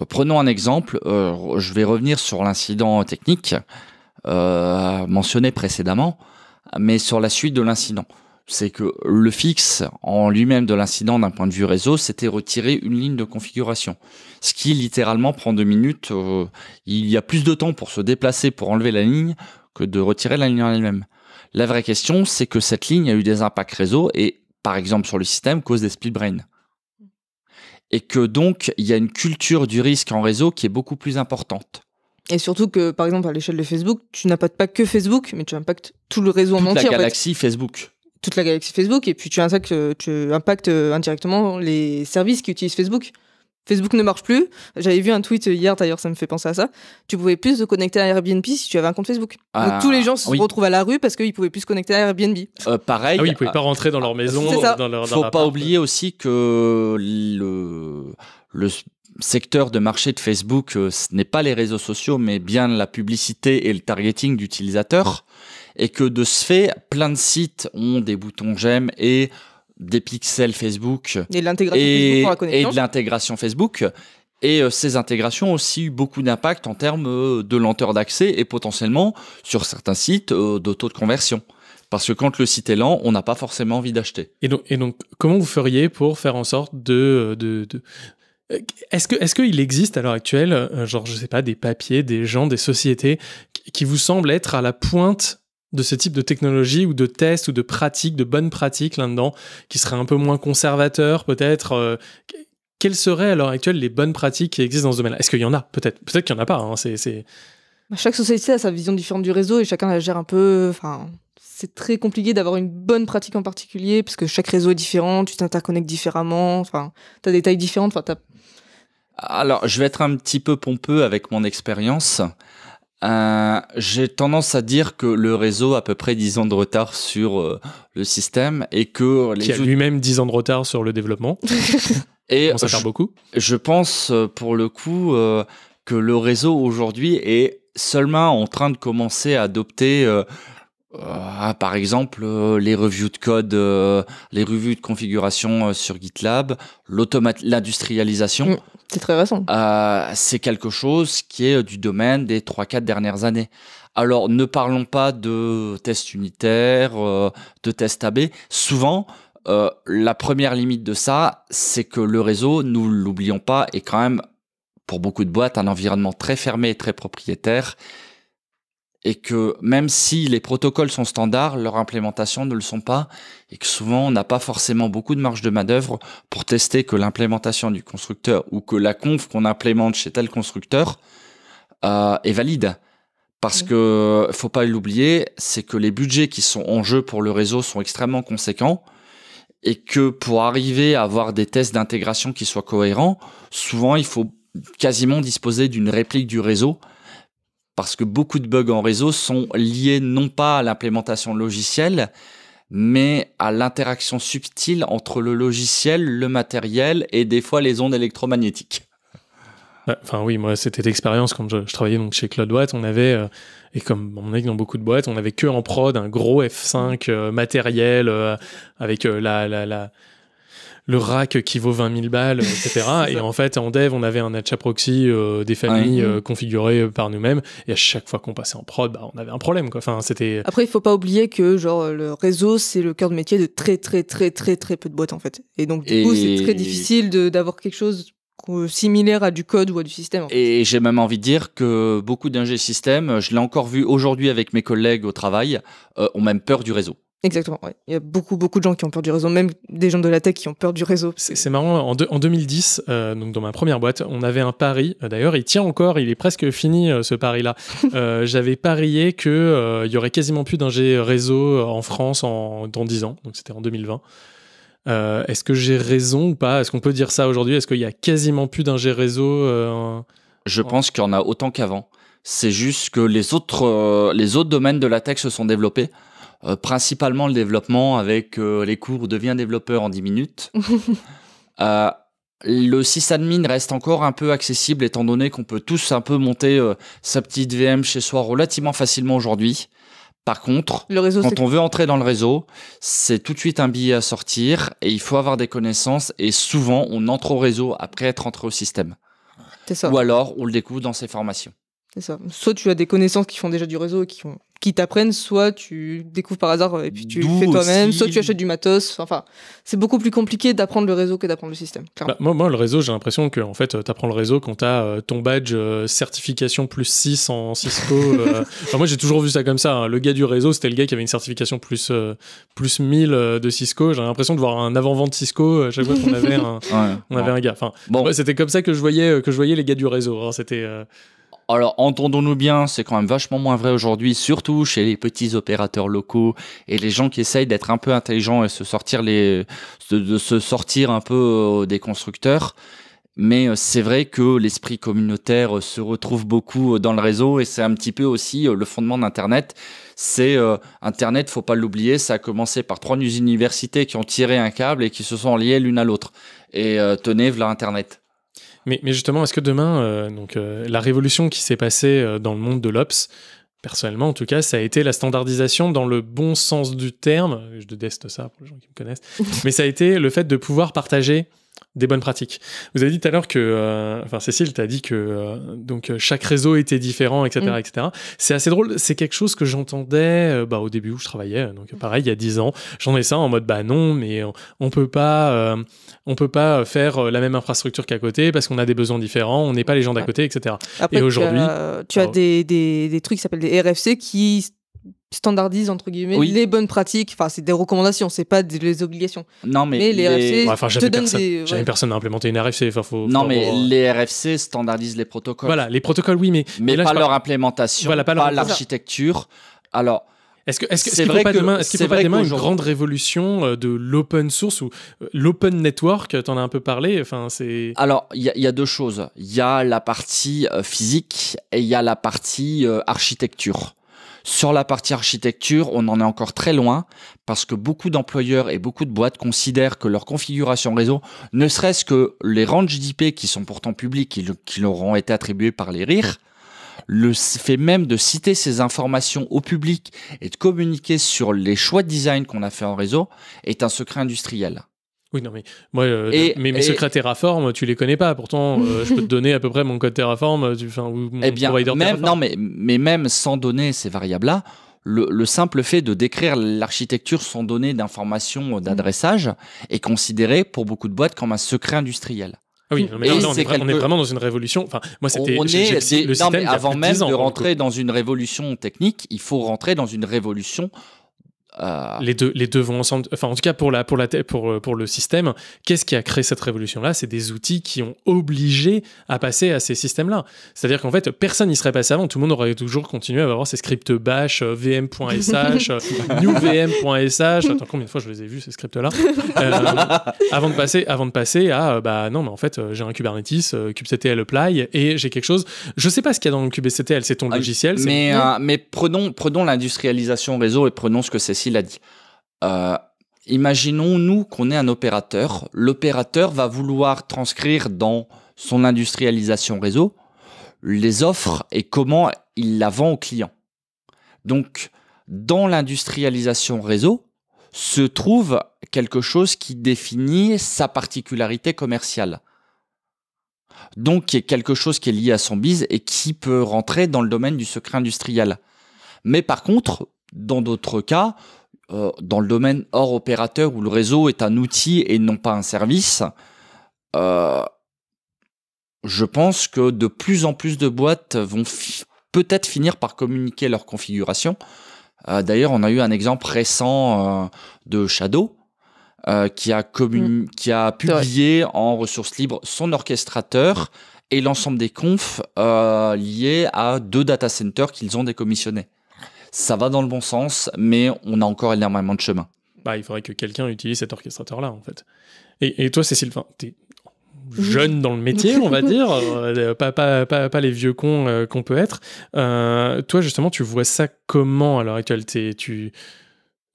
Prenons un exemple, euh, je vais revenir sur l'incident technique euh, mentionné précédemment, mais sur la suite de l'incident. C'est que le fixe en lui-même de l'incident d'un point de vue réseau, c'était retirer une ligne de configuration. Ce qui littéralement prend deux minutes. Euh, il y a plus de temps pour se déplacer pour enlever la ligne que de retirer la ligne en elle-même. La vraie question, c'est que cette ligne a eu des impacts réseau et, par exemple, sur le système, cause des split brains et que donc il y a une culture du risque en réseau qui est beaucoup plus importante. Et surtout que, par exemple, à l'échelle de Facebook, tu n'impactes pas que Facebook, mais tu impactes tout le réseau Toute en La galaxie Facebook. Toute la galaxie Facebook, et puis tu tu impactes euh, indirectement les services qui utilisent Facebook. Facebook ne marche plus. J'avais vu un tweet hier, d'ailleurs, ça me fait penser à ça. Tu pouvais plus te connecter à Airbnb si tu avais un compte Facebook. tous les ah, gens se, retrouvent à la rue parce qu'ils pouvaient plus se connecter à Airbnb. Euh, pareil. Ah oui, ils pouvaient pas rentrer dans leur ah, maison. Dans leur, Faut pas oublier aussi que le, le secteur de marché de Facebook, euh, ce n'est pas les réseaux sociaux, mais bien la publicité et le targeting d'utilisateurs. Et que de ce fait, plein de sites ont des boutons j'aime et des pixels Facebook et de l'intégration Facebook, et euh, ces intégrations ont aussi eu beaucoup d'impact en termes euh, de lenteur d'accès et potentiellement sur certains sites euh, de taux de conversion. Parce que quand le site est lent, on n'a pas forcément envie d'acheter. Et donc, et donc, comment vous feriez pour faire en sorte de, de, Est-ce que est-ce qu'il existe à l'heure actuelle, genre je sais pas, des papiers, des gens, des sociétés qui vous semblent être à la pointe de ce type de technologie ou de tests ou de pratiques, de bonnes pratiques là-dedans, qui serait un peu moins conservateur peut-être euh, Quelles seraient à l'heure actuelle les bonnes pratiques qui existent dans ce domaine-là Est-ce qu'il y en a Peut-être peut qu'il n'y en a pas. Hein, c'est, bah, Chaque société a sa vision différente du réseau et chacun la gère un peu. Enfin, c'est très compliqué d'avoir une bonne pratique en particulier puisque chaque réseau est différent, tu t'interconnectes différemment, enfin, tu as des tailles différentes. Enfin, alors, je vais être un petit peu pompeux avec mon expérience. Euh, j'ai tendance à dire que le réseau a à peu près 10 ans de retard sur euh, le système et que... Les Qui a lui-même 10 ans de retard sur le développement. et On sert beaucoup. Je pense euh, pour le coup que le réseau aujourd'hui est seulement en train de commencer à adopter euh, ah, par exemple, euh, les reviews de code, euh, les revues de configuration sur GitLab, l'industrialisation. Mm, c'est très récent. c'est quelque chose qui est du domaine des 3-4 dernières années. Alors, ne parlons pas de tests unitaires, de tests AB. Souvent, la première limite de ça, c'est que le réseau, nous l'oublions pas, est quand même, pour beaucoup de boîtes, un environnement très fermé et très propriétaire et que même si les protocoles sont standards, leur implémentation ne le sont pas, et que souvent on n'a pas forcément beaucoup de marge de manœuvre pour tester que l'implémentation du constructeur ou que la conf qu'on implémente chez tel constructeur euh, est valide. Parce que faut pas l'oublier, c'est que les budgets qui sont en jeu pour le réseau sont extrêmement conséquents et que pour arriver à avoir des tests d'intégration qui soient cohérents, souvent il faut quasiment disposer d'une réplique du réseau parce que beaucoup de bugs en réseau sont liés non pas à l'implémentation logicielle, mais à l'interaction subtile entre le logiciel, le matériel et des fois les ondes électromagnétiques. Enfin oui, moi c'était l'expérience quand je, je, travaillais donc chez CloudWatt, on avait euh, et comme on est dans beaucoup de boîtes, on avait que en prod un gros F5 euh, matériel euh, avec la, la, la le rack qui vaut 20 000 balles, etc. et en fait, en dev, on avait un Hatcha proxy euh, des familles euh, mm. configuré par nous-mêmes. Et à chaque fois qu'on passait en prod, bah, on avait un problème. Enfin, c'était. Après, il ne faut pas oublier que genre le réseau, c'est le cœur de métier de très très très très très peu de boîtes en fait. Et donc du coup, c'est très difficile d'avoir quelque chose similaire à du code ou à du système. Et j'ai même envie de dire que beaucoup d'ingé système, je l'ai encore vu aujourd'hui avec mes collègues au travail, euh, ont même peur du réseau. Exactement, il y a beaucoup, beaucoup de gens qui ont peur du réseau, même des gens de la tech qui ont peur du réseau. C'est marrant, en, 2010, euh, donc dans ma première boîte, on avait un pari, euh, d'ailleurs il tient encore, il est presque fini euh, ce pari-là. J'avais parié qu'il il y aurait quasiment plus d'ingé réseau en France en, dans 10 ans, donc c'était en 2020. Est-ce que j'ai raison ou pas Est-ce qu'on peut dire ça aujourd'hui Est-ce qu'il y a quasiment plus d'ingé réseau Je pense qu'il y en a autant qu'avant. C'est juste que les autres, les autres domaines de la tech se sont développés. Euh, principalement le développement avec euh, les cours devient développeur en 10 minutes. Euh, le sysadmin reste encore un peu accessible étant donné qu'on peut tous un peu monter sa petite VM chez soi relativement facilement aujourd'hui. Par contre, quand on veut entrer dans le réseau, c'est tout de suite un billet à sortir et il faut avoir des connaissances et souvent on entre au réseau après être entré au système. Ça. Ou alors on le découvre dans ses formations. Soit tu as des connaissances qui font déjà du réseau et qui ont qui t'apprennent, soit tu découvres par hasard euh, et puis tu fais toi-même, soit tu achètes du matos. Enfin, c'est beaucoup plus compliqué d'apprendre le réseau que d'apprendre le système. Bah, moi, le réseau, j'ai l'impression que en fait, euh, t'apprends le réseau quand t'as as euh, ton badge certification plus 6 en Cisco. enfin, moi, j'ai toujours vu ça comme ça. Hein. Le gars du réseau, c'était le gars qui avait une certification plus, plus 1000 de Cisco. J'ai l'impression de voir un avant-vente Cisco à chaque fois qu'on avait un, on avait un gars. Enfin, c'était comme ça que je voyais, que je voyais les gars du réseau. Hein. C'était alors, entendons-nous bien, c'est quand même vachement moins vrai aujourd'hui, surtout chez les petits opérateurs locaux et les gens qui essayent d'être un peu intelligents et se sortir les, de, se sortir un peu euh, des constructeurs. Mais euh, c'est vrai que l'esprit communautaire euh, se retrouve beaucoup dans le réseau et c'est un petit peu aussi le fondement d'Internet. C'est Internet, faut pas l'oublier, ça a commencé par trois universités qui ont tiré un câble et qui se sont liées l'une à l'autre. Et tenez, voilà Internet. Mais, justement, est-ce que demain, euh, donc, euh, la révolution qui s'est passée euh, dans le monde de l'Ops, personnellement en tout cas, ça a été la standardisation dans le bon sens du terme, je déteste ça pour les gens qui me connaissent, mais ça a été le fait de pouvoir partager des bonnes pratiques. Vous avez dit tout à l'heure que, euh, enfin Cécile, tu as dit que euh, donc euh, chaque réseau était différent, etc., mm. etc. C'est assez drôle. C'est quelque chose que j'entendais bah, au début où je travaillais. Donc pareil, il y a dix ans, j'en ai ça en mode bah non, mais on peut pas, on peut pas faire la même infrastructure qu'à côté parce qu'on a des besoins différents, on n'est pas les gens d'à côté, etc. Et aujourd'hui, tu as, bah, des, des, trucs qui s'appellent des RFC qui standardise entre guillemets les bonnes pratiques enfin c'est des recommandations c'est pas des les obligations non mais, les, RFC enfin, te donnent personne, personne à implémenter une RFC enfin faut non mais les RFC standardisent les protocoles voilà les protocoles oui mais mais, pas, leur implémentation pas l'architecture alors est-ce que est-ce que c'est vrai pas que, demain, est-ce faut pas demain une grande révolution euh, de l'open source ou euh, l'open network T'en as un peu parlé. Enfin, c'est. Alors, il y, y, a deux choses. Il y a la partie euh, physique et il y a la partie architecture. Sur la partie architecture, on en est encore très loin parce que beaucoup d'employeurs et beaucoup de boîtes considèrent que leur configuration réseau, ne serait-ce que les ranges d'IP qui sont pourtant publics, et qui leur ont été attribués par les RIR, le fait même de citer ces informations au public et de communiquer sur les choix de design qu'on a fait en réseau est un secret industriel. Oui, non, mais euh, mes, secrets Terraform, tu les connais pas. Pourtant, euh, je peux te donner à peu près mon code Terraform, euh, tu, ou mon eh bien, provider Terraform. Non, mais, mais même sans donner ces variables-là, le, simple fait de décrire l'architecture sans donner d'informations d'adressage mm. est considéré pour beaucoup de boîtes comme un secret industriel. Ah oui, mais on, est, vraiment dans une révolution. Enfin, moi, c'était on avant même de, de rentrer dans une révolution technique, il faut rentrer dans une révolution euh, les, deux, les deux vont ensemble. Enfin, en tout cas, pour, la, pour, la, pour, euh, pour le système, qu'est-ce qui a créé cette révolution-là C'est des outils qui ont obligé à passer à ces systèmes-là. C'est-à-dire qu'en fait, personne n'y serait passé avant. Tout le monde aurait toujours continué à avoir ces scripts bash, euh, vm.sh, newvm.sh. Attends, combien de fois je les ai vus, ces scripts-là avant, de passer, avant de passer à, bah non, mais en fait, j'ai un Kubernetes, kubectl apply, et j'ai quelque chose. Je sais pas ce qu'il y a dans le kubectl, c'est ton ah, logiciel. Mais, prenons, prenons l'industrialisation réseau et prenons ce que c'est il a dit. Euh, imaginons-nous qu'on est un opérateur. L'opérateur va vouloir transcrire dans son industrialisation réseau les offres et comment il la vend aux clients. Donc, dans l'industrialisation réseau, se trouve quelque chose qui définit sa particularité commerciale. Donc, est quelque chose qui est lié à son business et qui peut rentrer dans le domaine du secret industriel. Mais par contre, dans d'autres cas, euh, dans le domaine hors opérateur où le réseau est un outil et non pas un service, euh, je pense que de plus en plus de boîtes vont peut-être finir par communiquer leur configuration. Euh, d'ailleurs, on a eu un exemple récent de Shadow. qui, a mm. qui a publié en ressources libres son orchestrateur et l'ensemble des confs liés à deux data centers qu'ils ont décommissionnés. Ça va dans le bon sens, mais on a encore énormément de chemin. Bah, il faudrait que quelqu'un utilise cet orchestrateur-là, en fait. Et, et toi, Cécile, tu es jeune dans le métier, on va dire, euh, pas, les vieux cons euh, qu'on peut être. Euh, toi, justement, tu vois ça comment à l'heure actuelle Tu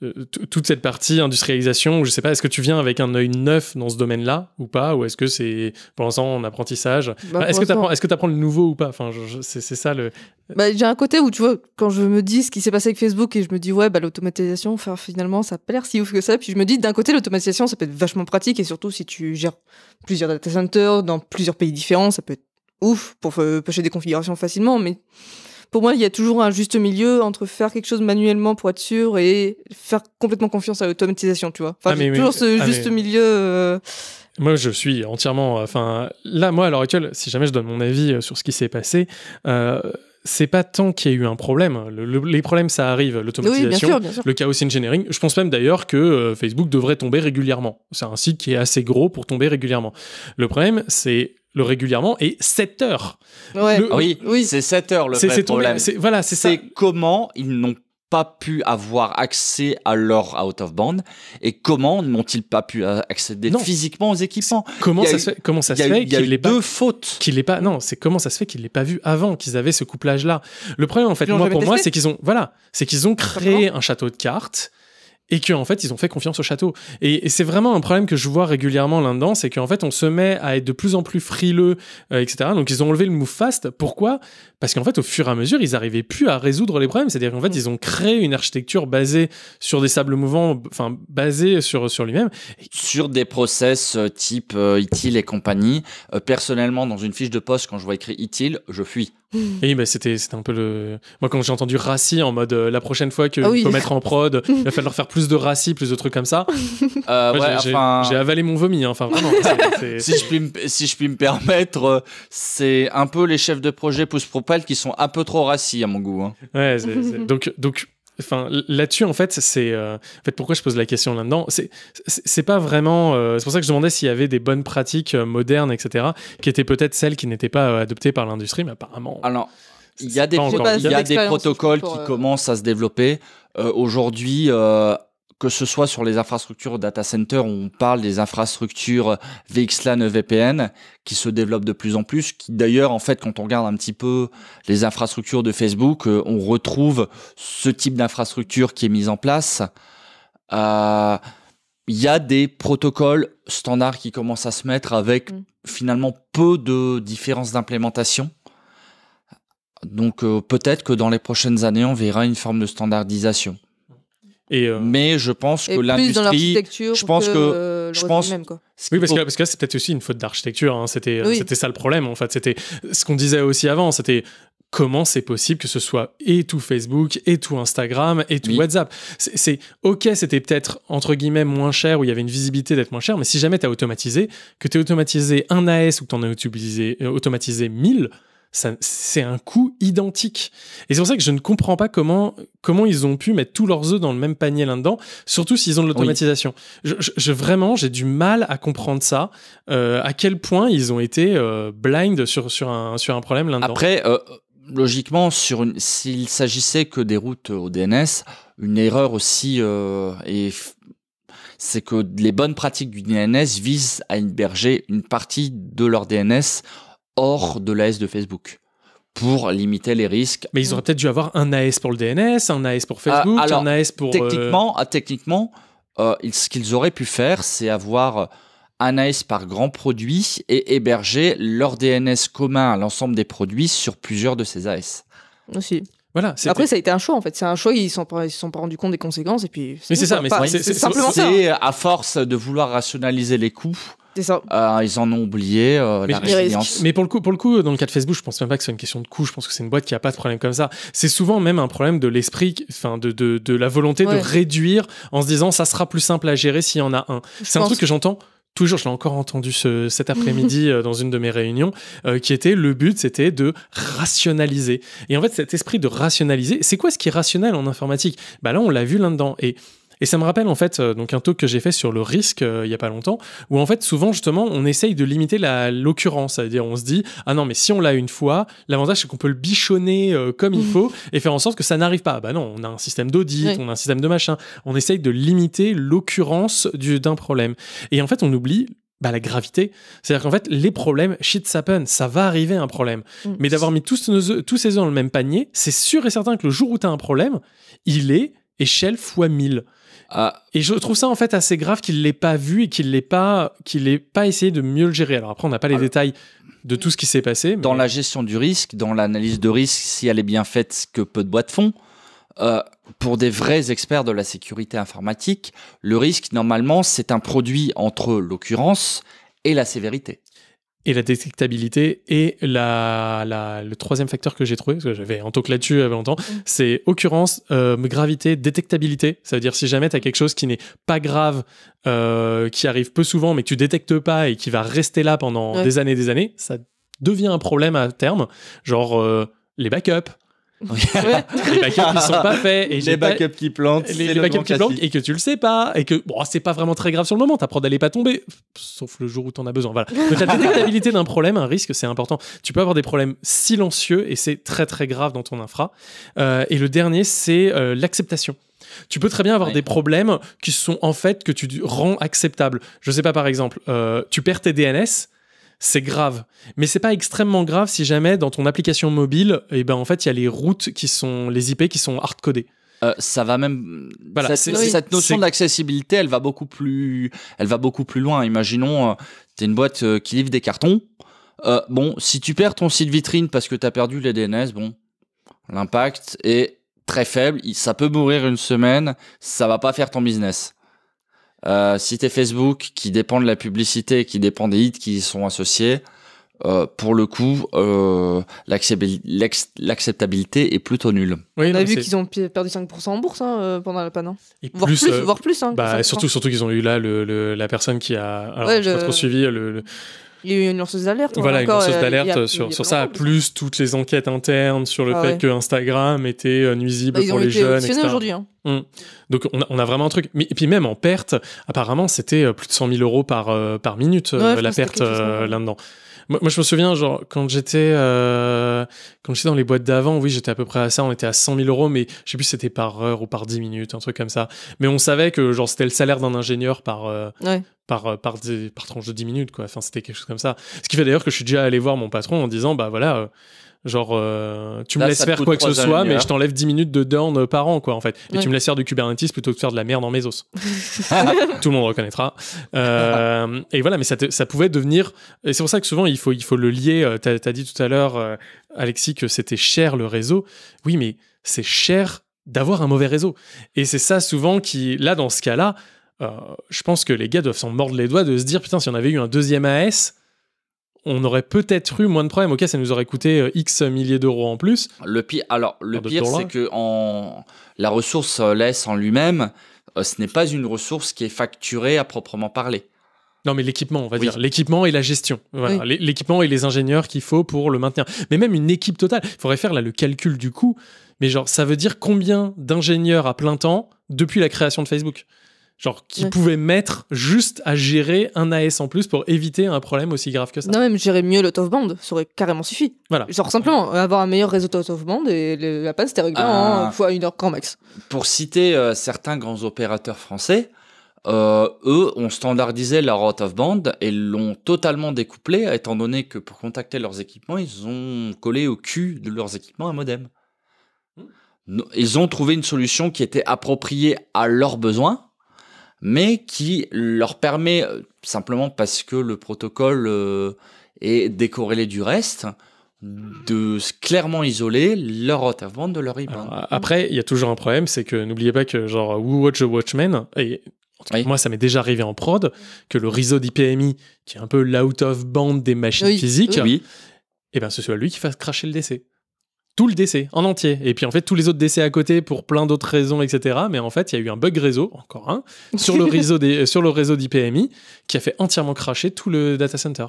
euh, toute cette partie industrialisation, je sais pas, est-ce que tu viens avec un œil neuf dans ce domaine-là ou pas, ou est-ce que c'est pour l'instant en apprentissage bah, Est-ce que tu apprends, est le nouveau ou pas Enfin, c'est ça le. Bah, j'ai un côté où tu vois, quand je me dis ce qui s'est passé avec Facebook et je me dis ouais, bah, l'automatisation, enfin, finalement, ça n'a pas l'air si ouf que ça. Puis je me dis d'un côté, l'automatisation, ça peut être vachement pratique et surtout si tu gères plusieurs data centers dans plusieurs pays différents, ça peut être ouf pour euh, pêcher des configurations facilement, mais pour moi, il y a toujours un juste milieu entre faire quelque chose manuellement pour être sûr et faire complètement confiance à l'automatisation, tu vois. Enfin, ah, toujours ce ah, juste milieu. Euh. Moi, je suis entièrement. Enfin, là, moi, à l'heure actuelle, si jamais je donne mon avis euh, sur ce qui s'est passé, euh, c'est pas tant qu'il y a eu un problème. les problèmes, ça arrive. L'automatisation, le chaos engineering. Je pense même d'ailleurs que euh, Facebook devrait tomber régulièrement. C'est un site qui est assez gros pour tomber régulièrement. Le problème, c'est le régulièrement et 7 heures. Ah oui, oui. c'est 7 heures le vrai problème. voilà, c'est comment ils n'ont pas pu avoir accès à leur out of band et comment n'ont-ils pas pu euh, accéder physiquement aux équipements Comment ça se fait Comment ça Il y a, deux fautes. Qu'il n'est pas Non, c'est comment ça se fait qu'il l'ait pas vu avant qu'ils avaient ce couplage là. Le problème en fait, pour moi, c'est qu'ils ont voilà, c'est qu'ils ont créé un château de cartes et qu'en en fait ils ont fait confiance au château. Et, c'est vraiment un problème que je vois régulièrement là-dedans, c'est qu'en fait on se met à être de plus en plus frileux, euh, etc. Donc ils ont enlevé le move fast. Pourquoi Parce qu'en fait au fur et à mesure ils n'arrivaient plus à résoudre les problèmes. C'est-à-dire qu'en fait mm. ils ont créé une architecture basée sur des sables mouvants, enfin basée sur sur lui-même. Sur des process euh, type ITIL euh, e et compagnie. personnellement dans une fiche de poste quand je vois écrit ITIL, e je fuis. Oui, mais bah, c'était un peu le. Moi, quand j'ai entendu Rassi en mode euh, la prochaine fois qu'il ah faut mettre en prod, il va falloir faire plus de Rassi, plus de trucs comme ça. Euh, euh, j'ai avalé mon vomi. Hein, enfin, vraiment. si, je puis me, si permettre, c'est un peu les chefs de projet Pousse Propel qui sont un peu trop Rassi à mon goût. Hein. Ouais, donc, Enfin, là-dessus, en fait, c'est euh, en fait pourquoi je pose la question là-dedans. C'est c'est pas vraiment. Euh, c'est pour ça que je demandais s'il y avait des bonnes pratiques euh, modernes, etc., qui étaient peut-être celles qui n'étaient pas adoptées par l'industrie, mais apparemment. Alors, il y a des, il y a des protocoles qui commencent à se développer. Aujourd'hui, que ce soit sur les infrastructures data center, on parle des infrastructures VXLAN e VPN qui se développent de plus en plus, qui d'ailleurs, en fait, quand on regarde un petit peu les infrastructures de Facebook, euh, on retrouve ce type d'infrastructure qui est mise en place. Euh, il y a des protocoles standards qui commencent à se mettre avec mm. finalement peu de différences d'implémentation. Donc euh, peut-être que dans les prochaines années, on verra une forme de standardisation. Euh, mais je pense que l'industrie, je pense que, je pense, oui parce que, parce que là c'est peut-être aussi une faute d'architecture. Hein. C'était euh, c'était ça le problème en fait. C'était ce qu'on disait aussi avant. C'était comment c'est possible que ce soit et tout Facebook, et tout Instagram, et tout WhatsApp. C'est ok, c'était peut-être entre guillemets moins cher, où il y avait une visibilité d'être moins cher, mais si jamais tu as automatisé, que tu automatisé un AS ou que tu en as euh, automatisé, mille, automatisé 1000, c'est un coût identique. Et c'est pour ça que je ne comprends pas comment, comment ils ont pu mettre tous leurs œufs dans le même panier là-dedans, surtout s'ils ont de l'automatisation. Je, vraiment, j'ai du mal à comprendre ça, euh, à quel point ils ont été euh, blind sur, sur, un, sur un problème là-dedans. Après, euh, logiquement, s'il s'agissait que des routes au DNS, une erreur aussi est c'est que les bonnes pratiques du DNS visent à héberger une partie de leur DNS hors de l'AS de Facebook pour limiter les risques. Mais ils auraient peut-être dû avoir un AS pour le DNS, un AS pour ah, Facebook, un AS pour... Euh, techniquement, ah, techniquement euh, ce qu'ils auraient pu faire, c'est avoir un AS par grand produit et héberger leur DNS commun à l'ensemble des produits sur plusieurs de ces AS. Aussi. Voilà, Après, ça a été un choix en fait. C'est un choix, ils ne sont, sont pas rendus compte des conséquences. Et puis, mais c'est ça, mais c'est simplement ça. à force de vouloir rationaliser les coûts, ça. Euh, ils en ont oublié euh, la résilience. Mais pour le coup, pour le coup, euh, dans le cas de Facebook, je pense même pas que c'est une question de coût. Je pense que c'est une boîte qui a pas de problème comme ça. C'est souvent même un problème de l'esprit, enfin de, la volonté de réduire en se disant ça sera plus simple à gérer s'il y en a un. C'est un truc que j'entends toujours, je l'ai encore entendu ce, cet après-midi dans une de mes réunions, qui était le but, c'était de rationaliser. Et en fait, cet esprit de rationaliser, c'est quoi ce qui est rationnel en informatique Bah là, on l'a vu là-dedans. Et et ça me rappelle en fait euh, donc un talk que j'ai fait sur le risque euh, il y a pas longtemps, où en fait souvent justement on essaye de limiter l'occurrence, c'est-à-dire on se dit ah non mais si on l'a une fois, l'avantage c'est qu'on peut le bichonner euh, comme il mmh. faut et faire en sorte que ça n'arrive pas. Bah non, on a un système d'audit, on a un système de machin, on essaye de limiter l'occurrence d'un problème. Et en fait on oublie bah, la gravité. C'est-à-dire qu'en fait, les problèmes, shit happen, ça va arriver un problème. Mmh. Mais d'avoir mis tous, nos, tous ces œufs dans le même panier, c'est sûr et certain que le jour où tu as un problème, il est échelle fois 1000. Ah. Et je trouve ça en fait assez grave qu'il l'ait pas vu et qu'il l'ait pas, qu'il pas essayé de mieux le gérer. Alors après, on n'a pas les ah. détails de tout ce qui s'est passé. Dans la gestion du risque, dans l'analyse de risque, si elle est bien faite, ce que peu de boîtes font. Euh, pour des vrais experts de la sécurité informatique, le risque, normalement, c'est un produit entre l'occurrence et la sévérité et la détectabilité. Et la, le troisième facteur que j'ai trouvé, parce que j'avais un talk là-dessus il y longtemps, mm. c'est occurrence, euh, gravité, détectabilité. Ça veut dire si jamais tu as quelque chose qui n'est pas grave, euh, qui arrive peu souvent, mais que tu détectes pas et qui va rester là pendant des années des années, ça devient un problème à terme. Genre euh, les backups, les backups qui sont pas faits et les backups qui plantent les, backups qui plantent et que tu le sais pas et que bon c'est pas vraiment très grave sur le moment t'apprends d'aller pas tomber sauf le jour où t'en as besoin voilà donc la détectabilité d'un problème un risque c'est important tu peux avoir des problèmes silencieux et c'est très très grave dans ton infra euh, et le dernier c'est euh, l'acceptation tu peux très bien avoir des problèmes qui sont en fait que tu rends acceptables je sais pas par exemple euh, tu perds tes DNS c'est grave. Mais c'est pas extrêmement grave si jamais dans ton application mobile, eh ben en fait, il y a les routes qui sont, les IP qui sont hard-codées. Euh, ça va même cette, notion d'accessibilité, elle va beaucoup plus, elle va beaucoup plus loin. Imaginons, euh, tu es une boîte euh, qui livre des cartons. bon, si tu perds ton site vitrine parce que tu as perdu les DNS, bon, l'impact est très faible. Ça peut mourir une semaine. Ça va pas faire ton business. Euh, si site Facebook qui dépend de la publicité, qui dépend des hits qui sont associés, euh, pour le coup, euh, l'acceptabilité est plutôt nulle. on a vu qu'ils ont perdu 5% en bourse hein, pendant la panne. Hein. Voire plus, plus. Hein, bah, surtout surtout qu'ils ont eu là le, la personne qui a... Alors, je n'ai pas trop suivi, le il y a eu une lanceuse d'alerte. Voilà, une lanceuse euh, d'alerte sur, ça, plus toutes les enquêtes internes sur le ah fait que Instagram était euh, nuisible bah, pour les jeunes. Ils aujourd'hui. Hein. Hum. Donc on a, vraiment un truc. Mais, et puis même en perte, apparemment c'était euh, plus de 100 000 euros par, par minute la perte là-dedans. Moi, je me souviens, genre, quand j'étais euh, quand j'étais dans les boîtes d'avant, oui, j'étais à peu près à ça. On était à 100 000 euros, mais je sais plus si c'était par heure ou par 10 minutes, un truc comme ça. Mais on savait que, genre, c'était le salaire d'un ingénieur par, euh, par, euh, par, par, tranche de 10 minutes, quoi. Enfin, c'était quelque chose comme ça. Ce qui fait d'ailleurs que je suis déjà allé voir mon patron en disant, bah voilà. Genre, euh, tu me laisses faire quoi que ce soit, mais hein. je t'enlève 10 minutes de down par an, quoi, en fait. Et tu me laisses faire du Kubernetes plutôt que de faire de la merde en Mesos. Tout le monde reconnaîtra. Euh, et voilà, mais ça, ça pouvait devenir. Et c'est pour ça que souvent, il faut, il faut le lier. Euh, tu as, dit tout à l'heure, Alexis, que c'était cher le réseau. Oui, mais c'est cher d'avoir un mauvais réseau. Et c'est ça souvent qui. Là, dans ce cas-là, je pense que les gars doivent s'en mordre les doigts de se dire putain, si on avait eu un deuxième AS on aurait peut-être eu moins de problèmes. Ok, ça nous aurait coûté euh, X milliers d'euros en plus. Le pire, alors, le c'est que la ressource euh, laisse en lui-même, euh, ce n'est pas une ressource qui est facturée à proprement parler. Non, mais l'équipement, on va dire. L'équipement et la gestion. L'équipement et les ingénieurs qu'il faut pour le maintenir. Mais même une équipe totale. Il faudrait faire là le calcul du coût. Mais genre, ça veut dire combien d'ingénieurs à plein temps depuis la création de Facebook Genre, qui pouvait mettre juste à gérer un AS en plus pour éviter un problème aussi grave que ça. Non, même gérer mieux l'out of band, ça aurait carrément suffi. Voilà. Genre, simplement, avoir un meilleur réseau out of band et la panne, c'était réglé une en ah. fois une heure quand max. Pour citer euh, certains grands opérateurs français, euh, eux ont standardisé leur out of band et l'ont totalement découplé, étant donné que pour contacter leurs équipements, ils ont collé au cul de leurs équipements un modem. Hmm. Ils ont trouvé une solution qui était appropriée à leurs besoins mais qui leur permet, euh, simplement parce que le protocole euh, est décorrélé du reste, de clairement isoler leur hôte avant de leur e après, il y a toujours un problème, c'est que n'oubliez pas que genre Who Watch a Watchman, et moi ça m'est déjà arrivé en prod, que le réseau d'IPMI, qui est un peu l'out of band des machines physiques, oui. et eh ben ce lui qui fasse cracher le décès tout le décès en entier. Et puis en fait, tous les autres décès à côté pour plein d'autres raisons, etc. Mais en fait, il y a eu un bug réseau, encore un, sur le réseau, euh, sur le réseau d'IPMI qui a fait entièrement cracher tout le data center.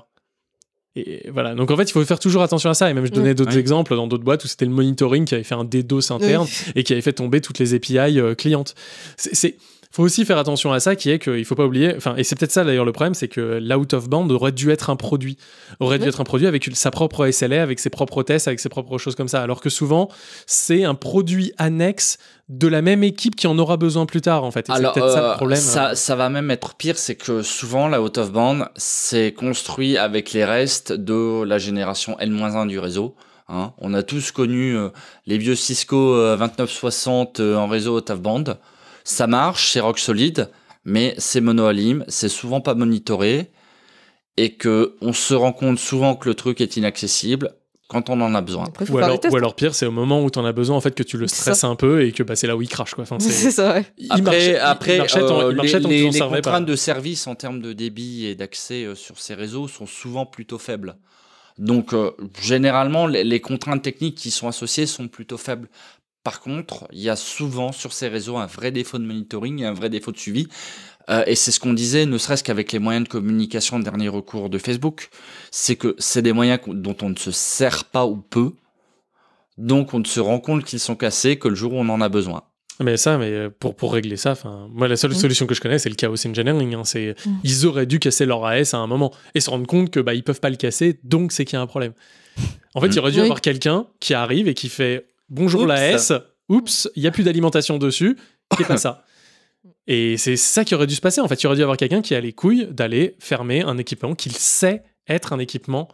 Et voilà. Donc en fait, il faut faire toujours attention à ça. Et même, je mm. donnais d'autres exemples dans d'autres boîtes où c'était le monitoring qui avait fait un DDoS interne et qui avait fait tomber toutes les API euh, clientes. C'est faut aussi faire attention à ça, qui est qu'il faut pas oublier. Enfin, et c'est peut-être ça d'ailleurs le problème, c'est que l'out of band aurait dû être un produit, aurait dû être un produit avec sa propre SLA, avec ses propres tests, avec ses propres choses comme ça. Alors que souvent, c'est un produit annexe de la même équipe qui en aura besoin plus tard en fait. Et c'est peut-être ça le euh, problème. Hein. Ça, va même être pire, c'est que souvent lout of band c'est construit avec les restes de la génération N-1 du réseau. Hein. On a tous connu euh, les vieux Cisco 2960 euh, en réseau out of band ça marche, c'est rock solide, mais c'est monoalim, c'est souvent pas monitoré et que on se rend compte souvent que le truc est inaccessible quand on en a besoin. ou, alors, pire, c'est au moment où tu en as besoin en fait que tu le stresses un peu et que bah, c'est là où il crache quoi. c'est ça. après, après euh, les, contraintes de service en termes de débit et d'accès euh, sur ces réseaux sont souvent plutôt faibles. Donc euh, généralement les, contraintes techniques qui sont associées sont plutôt faibles par contre, il y a souvent sur ces réseaux un vrai défaut de monitoring un vrai défaut de suivi. Euh, et c'est ce qu'on disait, ne serait-ce qu'avec les moyens de communication de dernier recours de Facebook. C'est que c'est des moyens dont on ne se sert pas ou peu. Donc on ne se rend compte qu'ils sont cassés que le jour où on en a besoin. Mais ça, mais euh, pour, pour régler ça, moi, la seule solution que je connais, c'est le chaos engineering. Hein. c'est, mm. ils auraient dû casser leur AS à un moment et se rendre compte qu'ils bah, ils peuvent pas le casser, donc c'est qu'il y a un problème. En fait, il aurait dû y avoir quelqu'un qui arrive et qui fait, bonjour la S, oups, il n'y a plus d'alimentation dessus, et que pas ça. Et c'est ça qui aurait dû se passer en fait. Il aurait dû y avoir quelqu'un qui a les couilles d'aller fermer un équipement qu'il sait être un équipement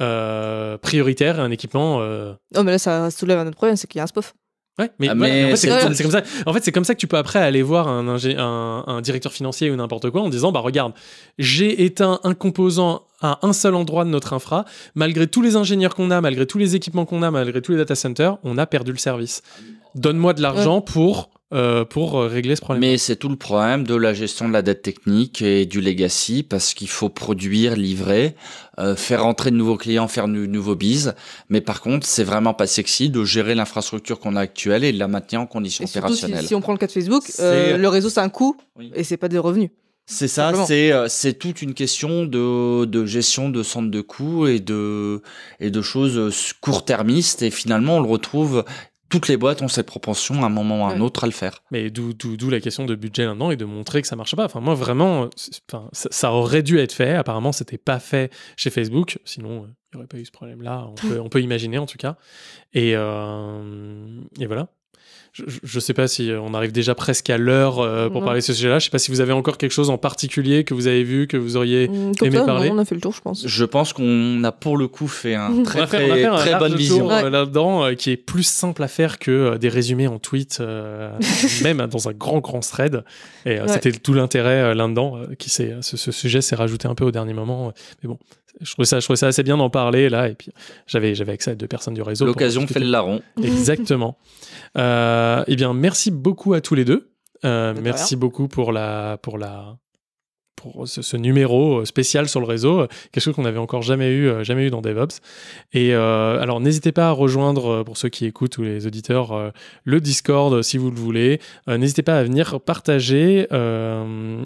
euh, prioritaire, un équipement. Euh... Non, mais là, ça soulève un autre problème, c'est qu'il y a un spoof Ouais, mais, c'est comme, ça. En fait, c'est comme ça que tu peux après aller voir un, un, directeur financier ou n'importe quoi en disant bah regarde, j'ai éteint un composant à un seul endroit de notre infra, malgré tous les ingénieurs qu'on a, malgré tous les équipements qu'on a, malgré tous les data centers, on a perdu le service. Donne-moi de l'argent pour euh, pour euh, régler ce problème. Mais c'est tout le problème de la gestion de la dette technique et du legacy parce qu'il faut produire, livrer, euh, faire entrer de nouveaux clients, faire de nouveaux bises. Mais par contre, c'est vraiment pas sexy de gérer l'infrastructure qu'on a actuelle et de la maintenir en condition opérationnelle. Si, on prend le cas de Facebook, le réseau c'est un coût et et c'est pas des revenus. C'est ça, c'est c'est toute une question de, gestion de centres de coûts et de et de choses court-termistes et finalement on le retrouve toutes les boîtes ont cette propension à un moment ou à un autre à le faire. Mais d'où la question de budget là-dedans et de montrer que ça marche pas. Enfin, moi, vraiment, ça, aurait dû être fait. Apparemment, c'était pas fait chez Facebook. Sinon, euh, il n'y aurait pas eu ce problème-là. On, peut, imaginer, en tout cas. et euh, voilà je ne sais pas si euh, on arrive déjà presque à l'heure euh, pour parler de ce sujet-là. Je ne sais pas si vous avez encore quelque chose en particulier que vous avez vu, que vous auriez mm, aimé parler. on a fait le tour, je pense. Je pense qu'on a pour le coup fait un très, très, bonne vision là-dedans qui est plus simple à faire que euh, des résumés en tweet, même hein, dans un grand, grand thread. Et c'était tout l'intérêt là-dedans. qui ce, ce sujet s'est rajouté un peu au dernier moment. mais bon, je trouvais ça, je ça assez bien d'en parler là. Et puis j'avais, j'avais accès à deux personnes du réseau. L'occasion fait le larron. Exactement. Euh, eh bien, merci beaucoup à tous les deux. Euh, merci beaucoup pour la, pour la, pour ce, numéro euh, spécial sur le réseau, euh, quelque chose qu'on n'avait encore jamais eu, euh, jamais eu dans DevOps. Et alors n'hésitez pas à rejoindre, pour ceux qui écoutent ou les auditeurs, le Discord si vous le voulez. n'hésitez pas à venir partager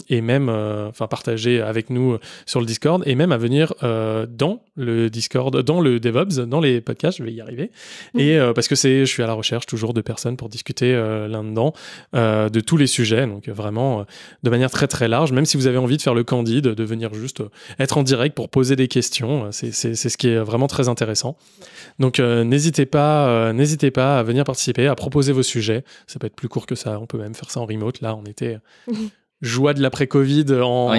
et même, enfin partager avec nous sur le Discord et même à venir dans le Discord, dans le DevOps, dans les podcasts, je vais y arriver. Mhm. Et parce que c'est, je suis à la recherche toujours de personnes pour discuter là-dedans de tous les sujets, donc vraiment de manière très très large, même si vous avez envie de faire le candide, de venir juste euh, être en direct pour poser des questions. Euh, c'est ce qui est vraiment très intéressant. Donc euh, n'hésitez pas, n'hésitez pas à venir participer, à proposer vos sujets. Ça peut être plus court que ça. On peut même faire ça en remote. Là, on était joie de l'après-Covid en,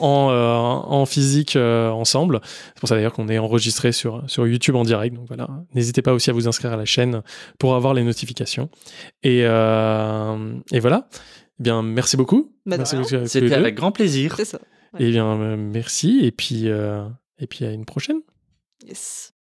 en, physique ensemble. C'est pour ça d'ailleurs qu'on est enregistré sur, sur YouTube en direct. Donc voilà, n'hésitez pas aussi à vous inscrire à la chaîne pour avoir les notifications. Et, et voilà. Eh bien, merci beaucoup. Bah, C'était avec grand plaisir. Eh bien, euh, merci. Et puis, euh, et puis à une prochaine. Yes.